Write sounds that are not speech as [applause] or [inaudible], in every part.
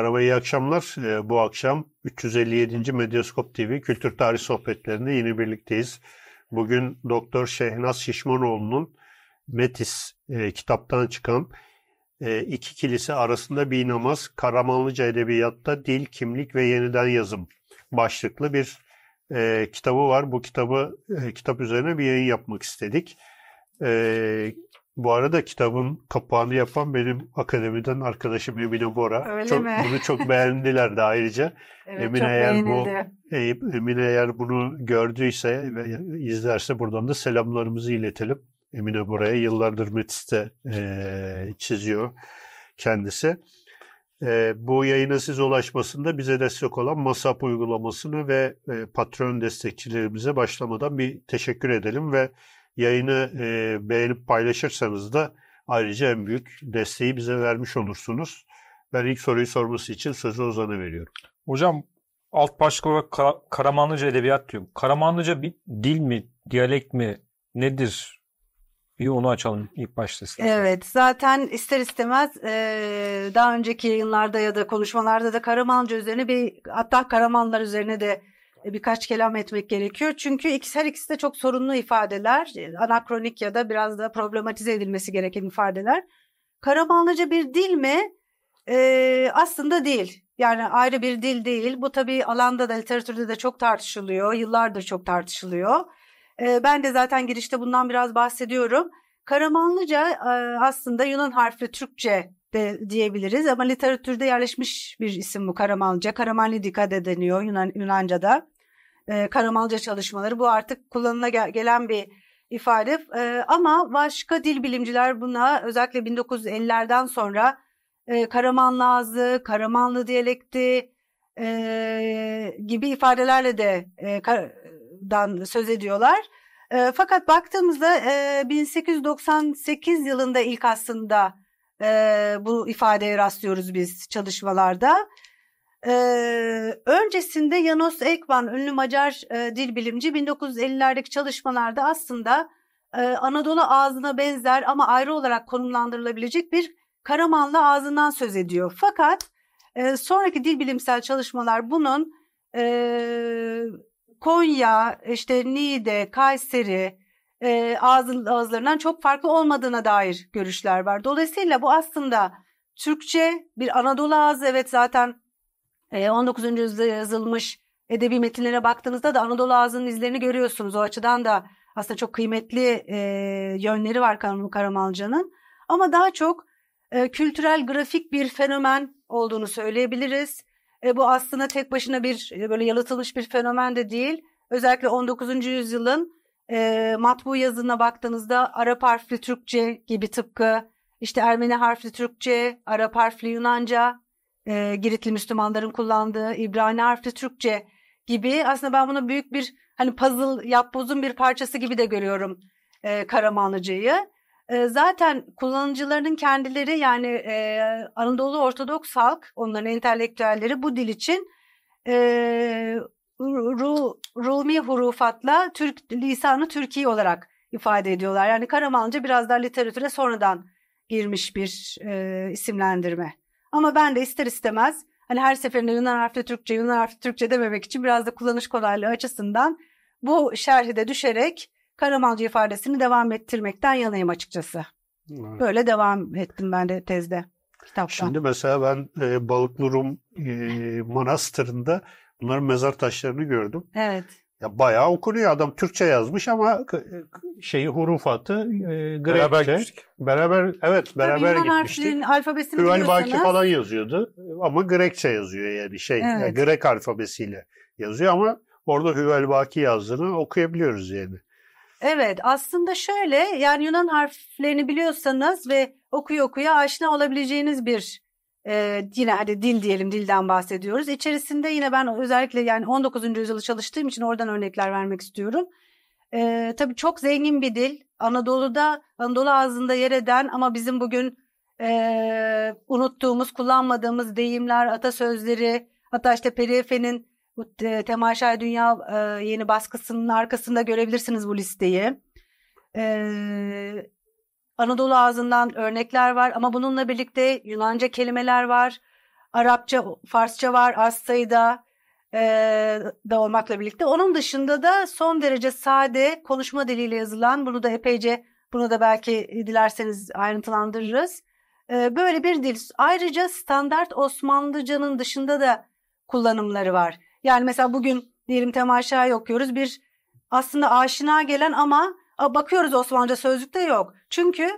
Merhaba, iyi akşamlar. Ee, bu akşam 357. Medyaskop TV Kültür Tarih Sohbetlerinde yine birlikteyiz. Bugün Doktor Şehnaz Şişmanoğlu'nun Metis e, kitaptan çıkan e, iki kilise arasında bir namaz Karamanlıca Edebiyat'ta Dil, Kimlik ve Yeniden Yazım başlıklı bir e, kitabı var. Bu kitabı e, kitap üzerine bir yayın yapmak istedik. Bu arada kitabın kapağını yapan benim akademiden arkadaşım Emine Bora. Öyle çok, mi? Bunu çok [laughs] beğendiler de ayrıca. evet, Emine eğer beğenildi. bu Emine eğer bunu gördüyse ve izlerse buradan da selamlarımızı iletelim. Emine Bora'ya yıllardır Metis'te e, çiziyor kendisi. E, bu yayına siz ulaşmasında bize destek olan MASAP uygulamasını ve e, patron destekçilerimize başlamadan bir teşekkür edelim ve Yayını e, beğenip paylaşırsanız da ayrıca en büyük desteği bize vermiş olursunuz. Ben ilk soruyu sorması için sözü Ozan'a veriyorum. Hocam alt başlık olarak Kar- Karamanlıca edebiyat diyor. Karamanlıca bir dil mi, diyalekt mi, nedir? Bir onu açalım ilk başta. Evet zaten ister istemez e, daha önceki yayınlarda ya da konuşmalarda da Karamanlıca üzerine bir hatta Karamanlar üzerine de e, birkaç kelam etmek gerekiyor. Çünkü ikisi, her ikisi de çok sorunlu ifadeler. E, anakronik ya da biraz da problematize edilmesi gereken ifadeler. Karamanlıca bir dil mi? Ee, aslında değil. Yani ayrı bir dil değil. Bu tabii alanda da literatürde de çok tartışılıyor. Yıllardır çok tartışılıyor. Ee, ben de zaten girişte bundan biraz bahsediyorum. Karamanlıca e, aslında Yunan harfli Türkçe de diyebiliriz ama literatürde yerleşmiş bir isim bu Karamanlıca. Karamanlidika de deniyor Yunan, Yunanca'da. E, Karamanlıca çalışmaları bu artık kullanıla gelen bir ifade e, ama başka dil bilimciler buna özellikle 1950'lerden sonra e, Karamanlı ağzı, Karamanlı diyalekti e, gibi ifadelerle de e, kar- dan söz ediyorlar. E, fakat baktığımızda e, 1898 yılında ilk aslında e, bu ifadeye rastlıyoruz biz çalışmalarda. E, öncesinde Janos Ekman ünlü Macar e, dil bilimci 1950'lerdeki çalışmalarda aslında e, Anadolu ağzına benzer ama ayrı olarak konumlandırılabilecek bir Karamanlı ağzından söz ediyor. Fakat e, sonraki dil bilimsel çalışmalar bunun e, Konya, işte Niğde, Kayseri, e, ağzın, ağızlarından çok farklı olmadığına dair görüşler var. Dolayısıyla bu aslında Türkçe bir Anadolu ağzı evet zaten e, 19. yüzyılda yazılmış edebi metinlere baktığınızda da Anadolu ağzının izlerini görüyorsunuz. O açıdan da aslında çok kıymetli e, yönleri var Karamalca'nın. Ama daha çok e, kültürel grafik bir fenomen olduğunu söyleyebiliriz. E, bu aslında tek başına bir e, böyle yalıtılmış bir fenomen de değil. Özellikle 19. yüzyılın e, matbu yazına baktığınızda Arap harfli Türkçe gibi tıpkı işte Ermeni harfli Türkçe, Arap harfli Yunanca, e, Giritli Müslümanların kullandığı İbrani harfli Türkçe gibi aslında ben bunu büyük bir hani puzzle yapbozun bir parçası gibi de görüyorum e, Karamanlıcayı. E, zaten kullanıcılarının kendileri yani e, Anadolu Ortodoks halk onların entelektüelleri bu dil için e, Ru, Rumi hurufatla Türk lisanı Türkiye olarak ifade ediyorlar. Yani Karamanlıca biraz daha literatüre sonradan girmiş bir e, isimlendirme. Ama ben de ister istemez hani her seferinde Yunan harfli Türkçe, Yunan harfli Türkçe dememek için biraz da kullanış kolaylığı açısından bu şerhi düşerek Karamanlıca ifadesini devam ettirmekten yanayım açıkçası. Evet. Böyle devam ettim ben de tezde kitapta. Şimdi mesela ben e, Balıklı Rum e, Manastırı'nda Bunların mezar taşlarını gördüm. Evet. Ya bayağı okunuyor. Adam Türkçe yazmış ama e, şeyi hurufatı e, Grekçe. Beraber gittik. Beraber evet beraber Tabii gitmiştik. alfabesini Hüvel Baki falan yazıyordu ama Grekçe yazıyor yani şey evet. yani Grek alfabesiyle yazıyor ama orada Hüvel Baki yazdığını okuyabiliyoruz yani. Evet aslında şöyle yani Yunan harflerini biliyorsanız ve okuya okuya aşina olabileceğiniz bir e, yine hadi dil diyelim dilden bahsediyoruz. İçerisinde yine ben özellikle yani 19. yüzyılı çalıştığım için oradan örnekler vermek istiyorum. E, tabii çok zengin bir dil. Anadolu'da Anadolu ağzında yer eden ama bizim bugün e, unuttuğumuz, kullanmadığımız deyimler, atasözleri, hatta işte Perife'nin e, Temaşay Dünya e, yeni baskısının arkasında görebilirsiniz bu listeyi. E, Anadolu ağzından örnekler var ama bununla birlikte Yunanca kelimeler var. Arapça, Farsça var az sayıda e, da olmakla birlikte. Onun dışında da son derece sade konuşma diliyle yazılan bunu da epeyce bunu da belki dilerseniz ayrıntılandırırız. E, böyle bir dil. Ayrıca standart Osmanlıcanın dışında da kullanımları var. Yani mesela bugün diyelim temaşa okuyoruz. Bir aslında aşina gelen ama Bakıyoruz Osmanlıca sözlükte yok. Çünkü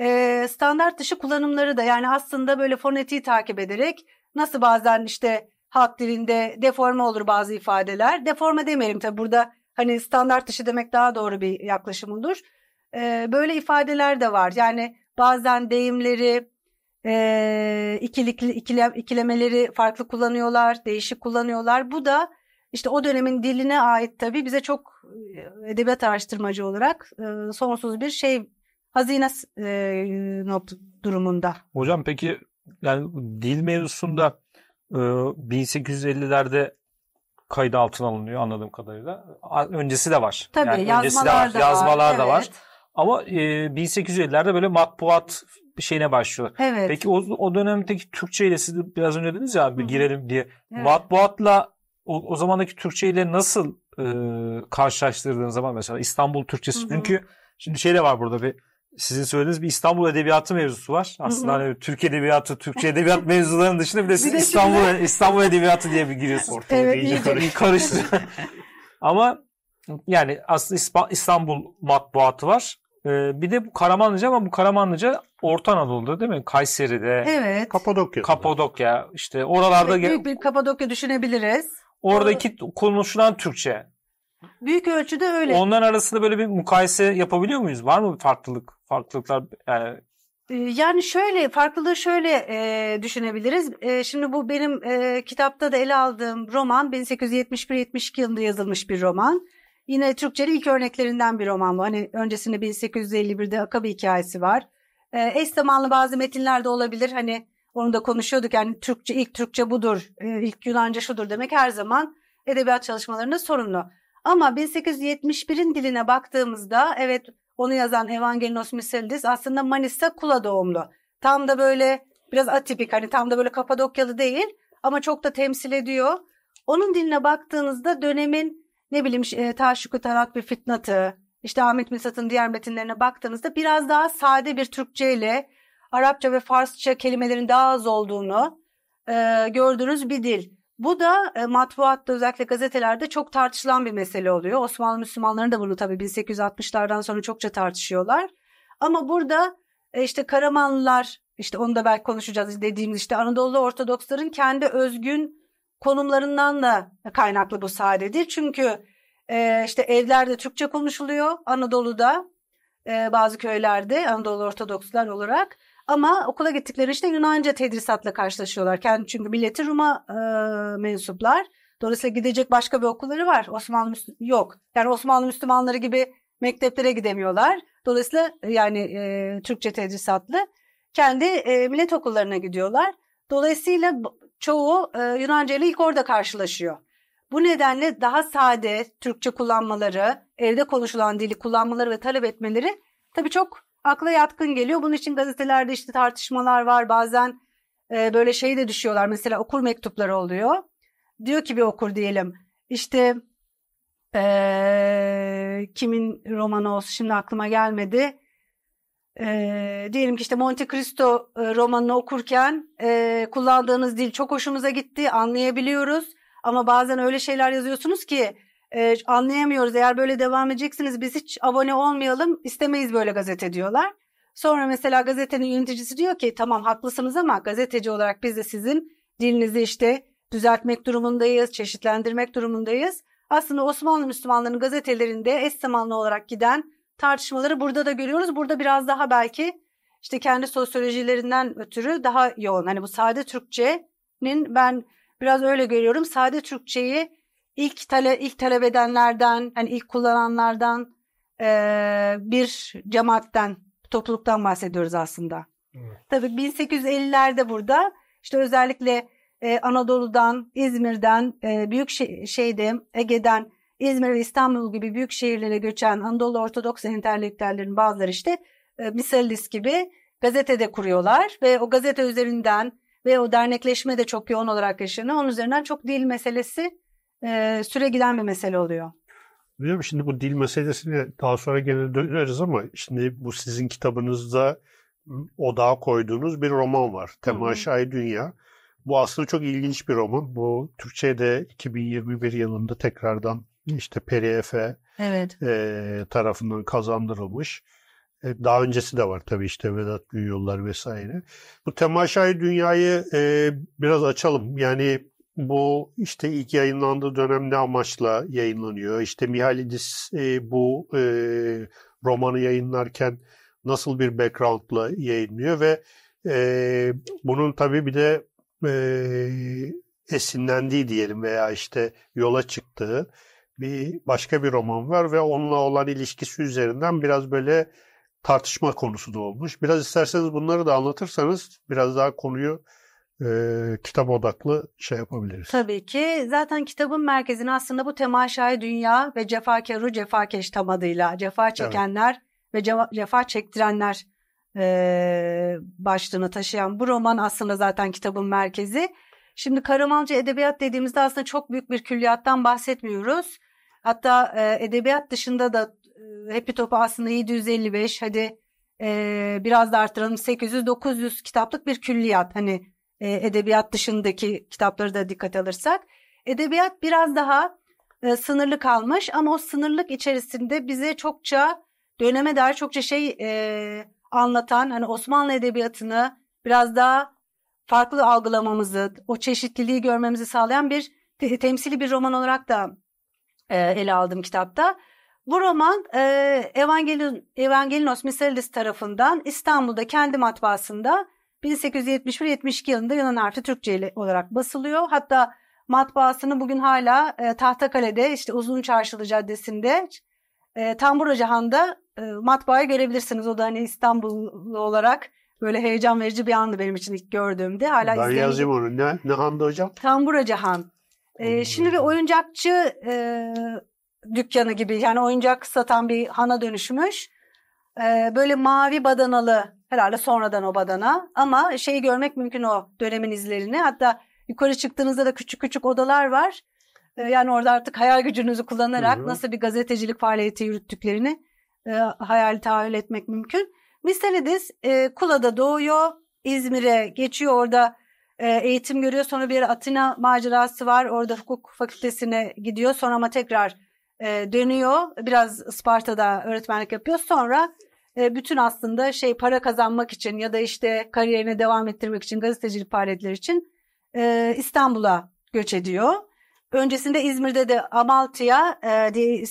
e, standart dışı kullanımları da yani aslında böyle fonetiği takip ederek nasıl bazen işte halk dilinde deforme olur bazı ifadeler. Deforme demeyelim tabi burada hani standart dışı demek daha doğru bir yaklaşım olur. E, böyle ifadeler de var. Yani bazen deyimleri, e, ikile, ikilemeleri farklı kullanıyorlar, değişik kullanıyorlar. Bu da işte o dönemin diline ait tabii bize çok e, edebiyat araştırmacı olarak e, sonsuz bir şey hazine e, not durumunda. Hocam peki yani dil mevzusunda e, 1850'lerde kayıt altına alınıyor anladığım kadarıyla. Öncesi de var. Tabii yani yazmalar, da, var, yazmalar var, da var. Evet. Ama e, 1850'lerde böyle matbuat şeyine başlıyor. Evet. Peki o, o dönemdeki Türkçe ile siz biraz önce dediniz ya bir girelim diye. Evet. Matbuatla o, o zamandaki Türkçe ile nasıl e, karşılaştırdığın zaman mesela İstanbul Türkçesi. Hı-hı. Çünkü şimdi şey de var burada bir sizin söylediğiniz bir İstanbul Edebiyatı mevzusu var. Aslında Hı-hı. hani Türk Edebiyatı, Türkçe Edebiyat [laughs] mevzularının dışında bir de siz bir de İstanbul, şimdi... İstanbul Edebiyatı diye bir giriyorsunuz ortaya. Evet, iyice karıştı. [laughs] Ama yani aslında İstanbul matbuatı var. Ee, bir de bu Karamanlıca ama bu Karamanlıca Orta Anadolu'da değil mi? Kayseri'de. Evet. Kapadokya. Kapadokya. işte oralarda. Evet, büyük bir Kapadokya düşünebiliriz. Oradaki evet. konuşulan Türkçe. Büyük ölçüde öyle. Onların arasında böyle bir mukayese yapabiliyor muyuz? Var mı bir farklılık? Farklılıklar yani ee, yani şöyle farklılığı şöyle e, düşünebiliriz. E, şimdi bu benim e, kitapta da ele aldığım roman 1871-72 yılında yazılmış bir roman. Yine Türkçe'nin ilk örneklerinden bir roman bu. Hani öncesinde 1851'de Akabe hikayesi var. E, eş zamanlı bazı metinlerde olabilir. Hani onu da konuşuyorduk yani Türkçe ilk Türkçe budur, e, ilk Yunanca şudur demek her zaman edebiyat çalışmalarında sorunlu. Ama 1871'in diline baktığımızda evet onu yazan Evangelos Miselidis aslında Manisa Kula doğumlu. Tam da böyle biraz atipik hani tam da böyle Kapadokyalı değil ama çok da temsil ediyor. Onun diline baktığınızda dönemin ne bileyim e, Taşuk'u Tarat bir fitnatı, işte Ahmet Misat'ın diğer metinlerine baktığınızda biraz daha sade bir Türkçe ile Arapça ve Farsça kelimelerin daha az olduğunu e, gördüğünüz bir dil. Bu da e, matbuatta özellikle gazetelerde çok tartışılan bir mesele oluyor. Osmanlı Müslümanları da bunu tabii 1860'lardan sonra çokça tartışıyorlar. Ama burada e, işte Karamanlılar işte onu da belki konuşacağız dediğimiz işte Anadolu Ortodoksların kendi özgün konumlarından da kaynaklı bu sadedir. Çünkü e, işte evlerde Türkçe konuşuluyor Anadolu'da e, bazı köylerde Anadolu Ortodokslar olarak. Ama okula gittikleri işte Yunanca tedrisatla karşılaşıyorlar. Kendi çünkü milleti Roma e, mensuplar. Dolayısıyla gidecek başka bir okulları var. Osmanlı Müsl yok. Yani Osmanlı Müslümanları gibi mekteplere gidemiyorlar. Dolayısıyla e, yani e, Türkçe tedrisatlı kendi e, millet okullarına gidiyorlar. Dolayısıyla çoğu e, Yunanca ile ilk orada karşılaşıyor. Bu nedenle daha sade Türkçe kullanmaları, evde konuşulan dili kullanmaları ve talep etmeleri tabii çok akla yatkın geliyor. Bunun için gazetelerde işte tartışmalar var. Bazen e, böyle şey de düşüyorlar. Mesela okur mektupları oluyor. Diyor ki bir okur diyelim. İşte e, kimin romanı olsun şimdi aklıma gelmedi. E, diyelim ki işte Monte Cristo e, romanını okurken e, kullandığınız dil çok hoşumuza gitti anlayabiliyoruz. Ama bazen öyle şeyler yazıyorsunuz ki e, anlayamıyoruz eğer böyle devam edeceksiniz biz hiç abone olmayalım istemeyiz böyle gazete diyorlar. Sonra mesela gazetenin yöneticisi diyor ki tamam haklısınız ama gazeteci olarak biz de sizin dilinizi işte düzeltmek durumundayız, çeşitlendirmek durumundayız. Aslında Osmanlı Müslümanlarının gazetelerinde eş zamanlı olarak giden tartışmaları burada da görüyoruz. Burada biraz daha belki işte kendi sosyolojilerinden ötürü daha yoğun. Hani bu sade Türkçe'nin ben biraz öyle görüyorum. Sade Türkçeyi ilk tale ilk talep edenlerden, yani ilk kullananlardan e, bir cemaatten, topluluktan bahsediyoruz aslında. Evet. Tabii 1850'lerde burada işte özellikle e, Anadolu'dan, İzmir'den, e, büyük şe- şeyde Ege'den İzmir ve İstanbul gibi büyük şehirlere göçen Anadolu Ortodoks entelektüellerin bazıları işte e, Misalis gibi gazetede kuruyorlar ve o gazete üzerinden ve o dernekleşme de çok yoğun olarak yaşanıyor. Onun üzerinden çok dil meselesi e, süre giden bir mesele oluyor. Biliyorum şimdi bu dil meselesine daha sonra gene döneriz ama şimdi bu sizin kitabınızda odağa koyduğunuz bir roman var. Temaşai Dünya. Bu aslında çok ilginç bir roman. Bu Türkçe'de 2021 yılında tekrardan işte Peri Efe evet. e, tarafından kazandırılmış. E, daha öncesi de var tabii işte Vedat Günyollar vesaire. Bu temaşai dünyayı e, biraz açalım. Yani bu işte ilk yayınlandığı dönemde amaçla yayınlanıyor. İşte Mihalidis e, bu e, romanı yayınlarken nasıl bir backgroundla yayınlıyor ve e, bunun tabii bir de e, esinlendiği diyelim veya işte yola çıktığı bir başka bir roman var ve onunla olan ilişkisi üzerinden biraz böyle tartışma konusu da olmuş. Biraz isterseniz bunları da anlatırsanız biraz daha konuyu e, kitap odaklı şey yapabiliriz. Tabii ki. Zaten kitabın merkezini aslında bu temaşai dünya ve cefakarı cefakeş tam adıyla cefa çekenler evet. ve cefa, çektirenler e, başlığını taşıyan bu roman aslında zaten kitabın merkezi. Şimdi Karamanca edebiyat dediğimizde aslında çok büyük bir külliyattan bahsetmiyoruz. Hatta e, edebiyat dışında da e, Happy Top'u aslında 755 hadi e, biraz da arttıralım 800-900 kitaplık bir külliyat. Hani e, edebiyat dışındaki kitapları da dikkat alırsak edebiyat biraz daha e, sınırlı kalmış ama o sınırlık içerisinde bize çokça döneme dair çokça şey e, anlatan hani Osmanlı edebiyatını biraz daha farklı algılamamızı, o çeşitliliği görmemizi sağlayan bir te- temsili bir roman olarak da e, ele aldım kitapta. Bu roman e, Evangelin, Evangelinos Misalis tarafından İstanbul'da kendi matbaasında 1871-72 yılında Yunan harfi Türkçe olarak basılıyor. Hatta matbaasını bugün hala e, Tahtakale'de işte Uzun Çarşılı Caddesi'nde e, Tambura Cihan'da e, matbaayı görebilirsiniz. O da hani İstanbullu olarak böyle heyecan verici bir andı benim için ilk gördüğümde. Hala ben yazayım onu. Ne, ne handı hocam? Tambura Cihan. E, şimdi bir oyuncakçı e, dükkanı gibi yani oyuncak satan bir hana dönüşmüş e, böyle mavi badanalı herhalde sonradan o badana ama şeyi görmek mümkün o dönemin izlerini. Hatta yukarı çıktığınızda da küçük küçük odalar var. E, yani orada artık hayal gücünüzü kullanarak Hı-hı. nasıl bir gazetecilik faaliyeti yürüttüklerini e, hayal tahayyül etmek mümkün. Misalides e, Kula'da doğuyor, İzmir'e geçiyor orada e, eğitim görüyor. Sonra bir Atina macerası var. Orada hukuk fakültesine gidiyor. Sonra ama tekrar e, dönüyor. Biraz Sparta'da öğretmenlik yapıyor. Sonra e, bütün aslında şey para kazanmak için ya da işte kariyerine devam ettirmek için gazetecilik faaliyetleri için e, İstanbul'a göç ediyor. Öncesinde İzmir'de de Amaltya e, diye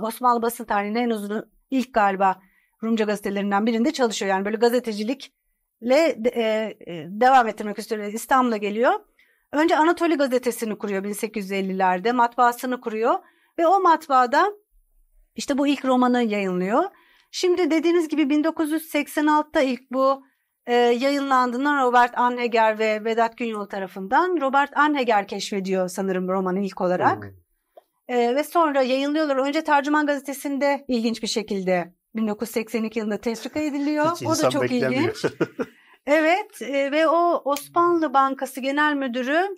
Osmanlı basın tarihinin en uzun ilk galiba Rumca gazetelerinden birinde çalışıyor. Yani böyle gazetecilikle devam ettirmek istiyor. İstanbul'a geliyor. Önce Anatoli gazetesini kuruyor 1850'lerde matbaasını kuruyor ve o matbaada işte bu ilk romanı yayınlıyor. Şimdi dediğiniz gibi 1986'ta ilk bu e, yayınlandığında Robert Anheger ve Vedat Günyol tarafından Robert Anheger keşfediyor sanırım romanı ilk olarak. E, ve sonra yayınlıyorlar. Önce Tercüman Gazetesi'nde ilginç bir şekilde 1982 yılında teşvik ediliyor. Hiç o da çok ilginç. [laughs] evet e, ve o Osmanlı Bankası Genel Müdürü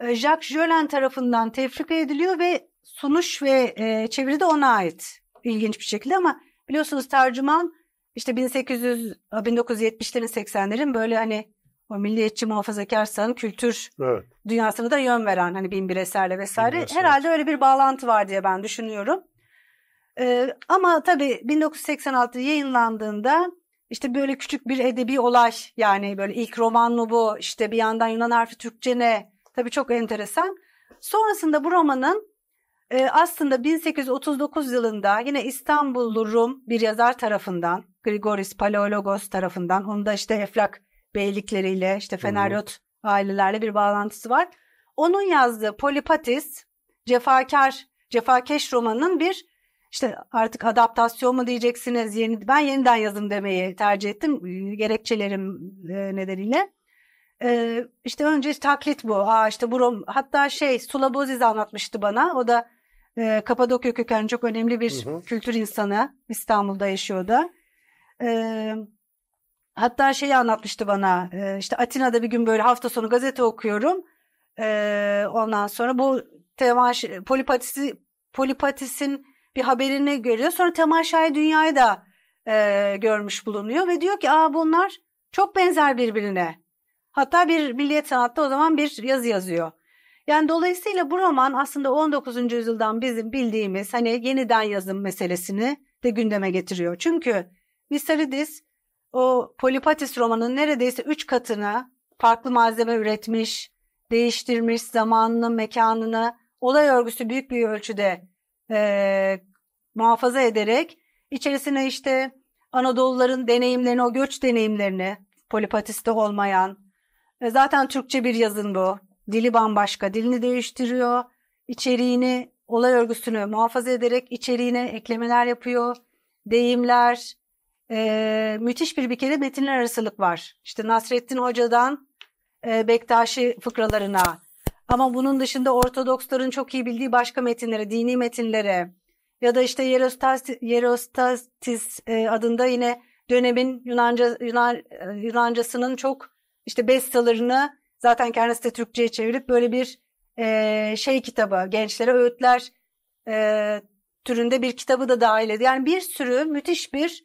e, Jacques Jolin tarafından tefrika ediliyor ve sunuş ve e, çeviri de ona ait İlginç bir şekilde ama Biliyorsunuz tercüman işte 1800 1970'lerin 80'lerin böyle hani o milliyetçi muhafazakar sanat kültür evet. dünyasına da yön veren hani bin bir eserle vesaire. Binbir eser. Herhalde öyle bir bağlantı var diye ben düşünüyorum. Ee, ama tabii 1986 yayınlandığında işte böyle küçük bir edebi olay yani böyle ilk roman mı bu işte bir yandan Yunan harfi Türkçe ne tabii çok enteresan. Sonrasında bu romanın e, aslında 1839 yılında yine İstanbullu Rum bir yazar tarafından Grigoris Paleologos tarafından onun da işte Eflak beylikleriyle işte Feneryot ailelerle bir bağlantısı var. Onun yazdığı Polipatis cefakar cefakeş romanının bir işte artık adaptasyon mu diyeceksiniz yeni ben yeniden yazım demeyi tercih ettim gerekçelerim e, nedeniyle. Ee, işte önce taklit bu. Aa işte bu Rom hatta şey Sula Boziz anlatmıştı bana. O da e, Kapadokya kökenli çok önemli bir hı hı. kültür insanı İstanbul'da yaşıyordu. E, ee, hatta şeyi anlatmıştı bana e, işte Atina'da bir gün böyle hafta sonu gazete okuyorum. E, ondan sonra bu temaş, polipatisi, polipatis'in bir haberini görüyor. Sonra temaşayı dünyayı da e, görmüş bulunuyor ve diyor ki Aa, bunlar çok benzer birbirine. Hatta bir milliyet sanatta o zaman bir yazı yazıyor. Yani dolayısıyla bu roman aslında 19. yüzyıldan bizim bildiğimiz hani yeniden yazım meselesini de gündeme getiriyor. Çünkü Misalidis o Polipatis romanının neredeyse 3 katını farklı malzeme üretmiş, değiştirmiş zamanını, mekanını, olay örgüsü büyük bir ölçüde e, muhafaza ederek içerisine işte Anadoluların deneyimlerini, o göç deneyimlerini Polipatiste olmayan, e, zaten Türkçe bir yazın bu Dili bambaşka, dilini değiştiriyor. İçeriğini, olay örgüsünü muhafaza ederek içeriğine eklemeler yapıyor. Deyimler, e, müthiş bir bir kere metinler arasılık var. İşte Nasrettin Hoca'dan e, Bektaşi fıkralarına ama bunun dışında Ortodoksların çok iyi bildiği başka metinlere, dini metinlere ya da işte Yerostasis, e, adında yine dönemin Yunanca Yunan, e, Yunancasının çok işte bestalarını. Zaten kendisi de Türkçe'ye çevirip böyle bir e, şey kitabı, gençlere öğütler e, türünde bir kitabı da dahil ediyor. Yani bir sürü müthiş bir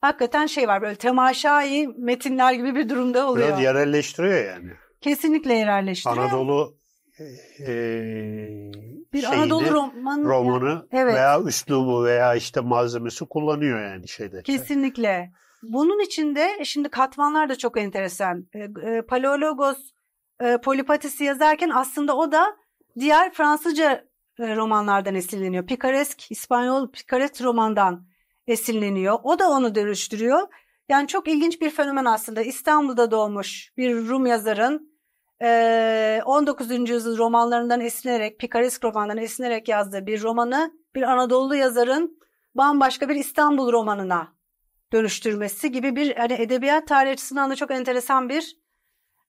hakikaten şey var böyle temaşai metinler gibi bir durumda oluyor. Biraz yerelleştiriyor yani. Kesinlikle yerelleştiriyor. Anadolu e, bir şeyini, Anadolu roman, romanı evet. veya üslubu veya işte malzemesi kullanıyor yani şeyde. Kesinlikle. Bunun içinde e, şimdi katmanlar da çok enteresan. E, e, Paleologos e, Polipatis'i yazarken aslında o da diğer Fransızca e, romanlardan esinleniyor. Picaresk, İspanyol Picaresk romandan esinleniyor. O da onu dönüştürüyor. Yani çok ilginç bir fenomen aslında. İstanbul'da doğmuş bir Rum yazarın 19. E, yüzyıl romanlarından esinlenerek Picaresk romanlarından esinlenerek yazdığı bir romanı bir Anadolu yazarın bambaşka bir İstanbul romanına dönüştürmesi gibi bir hani edebiyat tarihçisinden de çok enteresan bir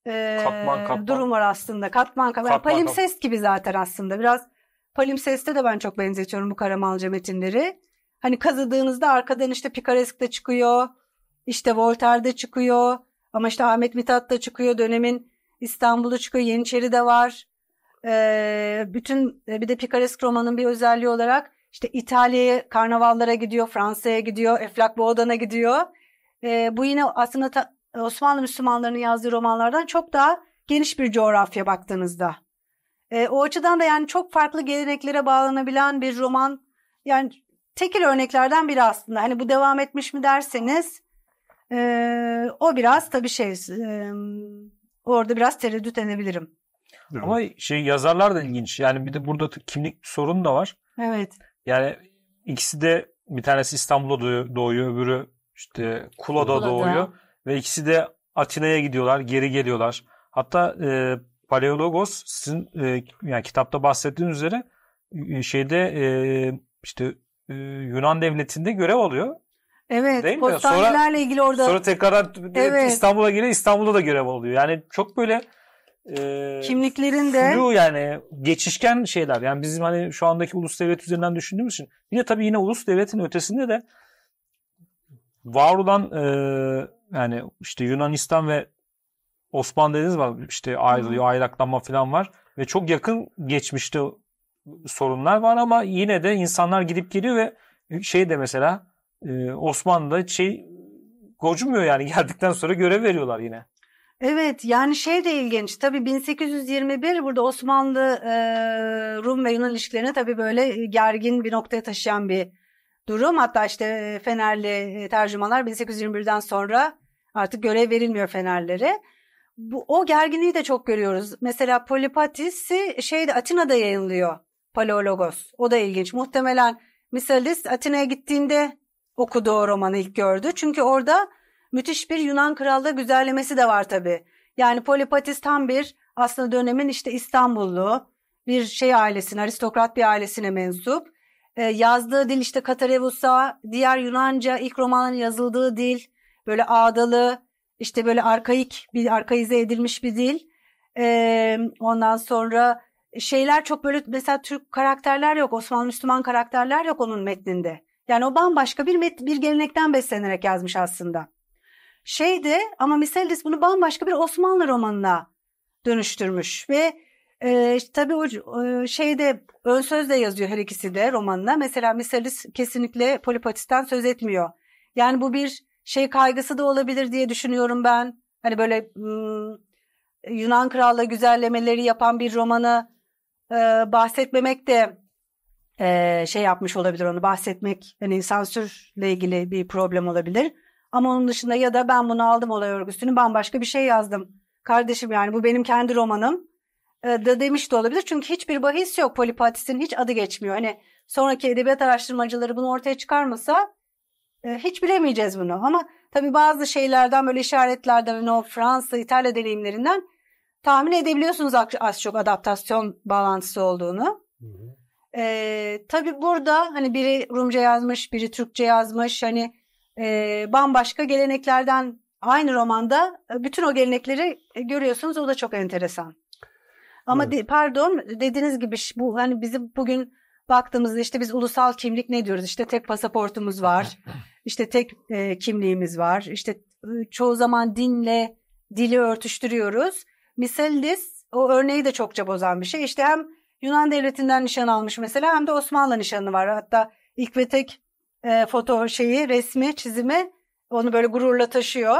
e, katman, katman. durum var aslında. Katman katman. katman palimpsest katman. gibi zaten aslında. Biraz palimpseste de ben çok benzetiyorum bu Karamalca metinleri. Hani kazıdığınızda arkadan işte Picaresque de çıkıyor. İşte Voltaire de çıkıyor. Ama işte Ahmet Mithat da çıkıyor. Dönemin İstanbul'u çıkıyor. Yeniçeri de var. Ee, bütün e, bir de Picaresk romanın bir özelliği olarak işte İtalya'ya karnavallara gidiyor, Fransa'ya gidiyor, Eflak Boğdan'a gidiyor. Ee, bu yine aslında ta, ee, Osmanlı Müslümanlarının yazdığı romanlardan çok daha geniş bir coğrafya baktığınızda. E, o açıdan da yani çok farklı geleneklere bağlanabilen bir roman yani tekil örneklerden biri aslında. Hani bu devam etmiş mi derseniz e, o biraz tabii şey e, orada biraz tereddüt edebilirim. Ama şey yazarlar da ilginç. Yani bir de burada kimlik sorunu da var. Evet. Yani ikisi de bir tanesi İstanbul'da doğuyor, doğuyor öbürü işte Kula'da, Kula'da. doğuyor. Ve ikisi de Atina'ya gidiyorlar, geri geliyorlar. Hatta e, Paleologos sizin e, yani kitapta bahsettiğiniz üzere e, şeyde e, işte e, Yunan devletinde görev alıyor. Evet, Değil postanelerle ilgili orada. Sonra tekrar evet. İstanbul'a geliyor, İstanbul'da da görev alıyor. Yani çok böyle e, kimliklerin de flu yani geçişken şeyler. Yani bizim hani şu andaki ulus devlet üzerinden düşündüğümüz için bir de tabii yine ulus devletin ötesinde de var olan e, yani işte Yunanistan ve Osmanlı dediniz var işte ayrılıyor, aylaklanma falan var ve çok yakın geçmişte sorunlar var ama yine de insanlar gidip geliyor ve şey de mesela e, Osmanlı'da şey gocumuyor yani [laughs] geldikten sonra görev veriyorlar yine. Evet yani şey de ilginç tabii 1821 burada Osmanlı Rum ve Yunan ilişkilerini tabii böyle gergin bir noktaya taşıyan bir durum. Hatta işte e, Fenerli e, tercümanlar 1821'den sonra artık görev verilmiyor Fenerlere. Bu, o gerginliği de çok görüyoruz. Mesela Polipatis'i şeyde Atina'da yayınlıyor Paleologos. O da ilginç. Muhtemelen Misalis Atina'ya gittiğinde okudu o romanı ilk gördü. Çünkü orada müthiş bir Yunan krallığı güzellemesi de var tabii. Yani Polipatis tam bir aslında dönemin işte İstanbullu bir şey ailesine, aristokrat bir ailesine mensup. Ee, yazdığı dil işte Katarevusa, diğer Yunanca ilk romanın yazıldığı dil böyle ağdalı işte böyle arkaik bir arkaize edilmiş bir dil. Ee, ondan sonra şeyler çok böyle mesela Türk karakterler yok, Osmanlı Müslüman karakterler yok onun metninde. Yani o bambaşka bir met, bir gelenekten beslenerek yazmış aslında. Şeydi ama Misalis bunu bambaşka bir Osmanlı romanına dönüştürmüş ve e, tabii o şeyde ön sözde yazıyor her ikisi de romanla. Mesela Misalis kesinlikle polipatisten söz etmiyor. Yani bu bir şey kaygısı da olabilir diye düşünüyorum ben. Hani böyle hmm, Yunan kralla güzellemeleri yapan bir romanı e, bahsetmemek de e, şey yapmış olabilir onu bahsetmek hani sansürle ilgili bir problem olabilir. Ama onun dışında ya da ben bunu aldım olay örgüsünü bambaşka bir şey yazdım. Kardeşim yani bu benim kendi romanım. Ee, da demiş de olabilir. Çünkü hiçbir bahis yok Polipatis'in hiç adı geçmiyor. Hani sonraki edebiyat araştırmacıları bunu ortaya çıkarmasa e, hiç bilemeyeceğiz bunu. Ama tabii bazı şeylerden böyle işaretlerden hani o Fransa, İtalya deneyimlerinden tahmin edebiliyorsunuz az çok adaptasyon bağlantısı olduğunu. Hı hı. Ee, tabii burada hani biri Rumca yazmış, biri Türkçe yazmış. Hani e, bambaşka geleneklerden aynı romanda e, bütün o gelenekleri e, görüyorsunuz. O da çok enteresan. Ama evet. de, pardon dediğiniz gibi bu hani bizim bugün baktığımızda işte biz ulusal kimlik ne diyoruz? İşte tek pasaportumuz var. [laughs] işte tek e, kimliğimiz var. İşte ıı, çoğu zaman dinle dili örtüştürüyoruz. Misalis o örneği de çokça bozan bir şey. İşte hem Yunan devletinden nişan almış mesela hem de Osmanlı nişanı var. Hatta ilk ve tek e, foto şeyi, resmi, çizimi onu böyle gururla taşıyor.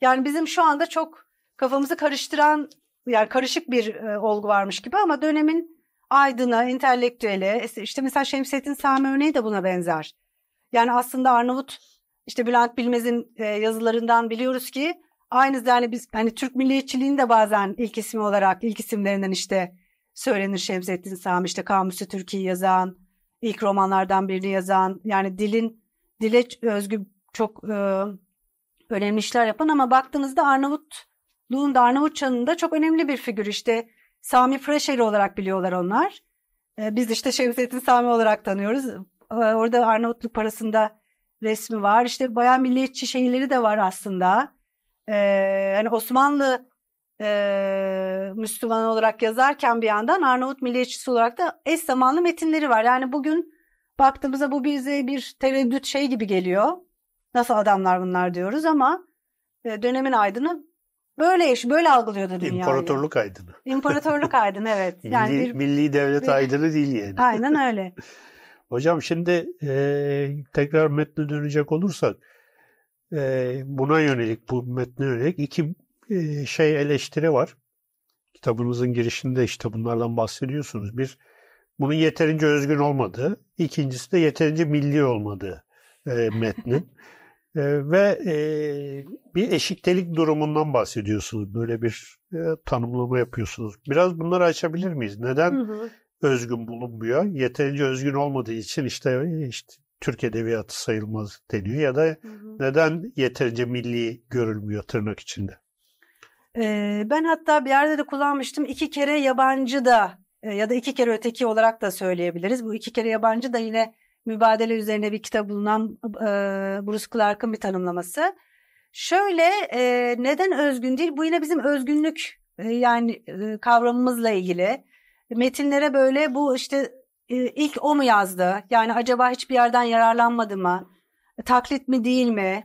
Yani bizim şu anda çok kafamızı karıştıran yani karışık bir e, olgu varmış gibi ama dönemin aydına, entelektüele işte mesela Şemsettin Sami örneği de buna benzer. Yani aslında Arnavut işte Bülent Bilmez'in e, yazılarından biliyoruz ki aynı yani biz hani Türk milliyetçiliğini de bazen ilk ismi olarak ilk isimlerinden işte söylenir Şemsettin Sami işte Kamusi Türkiye yazan ilk romanlardan birini yazan yani dilin dile özgü çok e, önemli işler yapan ama baktığınızda Arnavut Luğun da Çanında çok önemli bir figür işte Sami Freşeli olarak biliyorlar onlar. Ee, biz işte Şevzettin Sami olarak tanıyoruz. Ee, orada Arnavutluk parasında resmi var. İşte bayağı milliyetçi şeyleri de var aslında. Yani ee, Osmanlı e, Müslüman olarak yazarken bir yandan Arnavut milliyetçisi olarak da eş zamanlı metinleri var. Yani bugün baktığımızda bu bize bir tereddüt şey gibi geliyor. Nasıl adamlar bunlar diyoruz ama e, dönemin aydını Böyle iş, böyle algılıyordu dünyayı. İmparatorluk aydını. İmparatorluk [laughs] aydını evet. Yani milli, bir, milli devlet bir, aydını değil yani. [laughs] Aynen öyle. [laughs] Hocam şimdi e, tekrar metne dönecek olursak e, buna yönelik bu metne yönelik iki e, şey eleştiri var. Kitabımızın girişinde işte bunlardan bahsediyorsunuz. Bir bunun yeterince özgün olmadığı, İkincisi de yeterince milli olmadığı e, metnin. Ee, ve e, bir eşiktelik durumundan bahsediyorsunuz. Böyle bir e, tanımlama yapıyorsunuz. Biraz bunları açabilir miyiz? Neden hı hı. özgün bulunmuyor? Yeterince özgün olmadığı için işte, e, işte Türk edebiyatı sayılmaz deniyor ya da hı hı. neden yeterince milli görülmüyor tırnak içinde? E, ben hatta bir yerde de kullanmıştım. iki kere yabancı da e, ya da iki kere öteki olarak da söyleyebiliriz. Bu iki kere yabancı da yine mübadele üzerine bir kitap bulunan e, Bruce Clark'ın bir tanımlaması. Şöyle e, neden özgün değil? Bu yine bizim özgünlük e, yani e, kavramımızla ilgili. Metinlere böyle bu işte e, ilk o mu yazdı? Yani acaba hiçbir yerden yararlanmadı mı? taklit mi değil mi?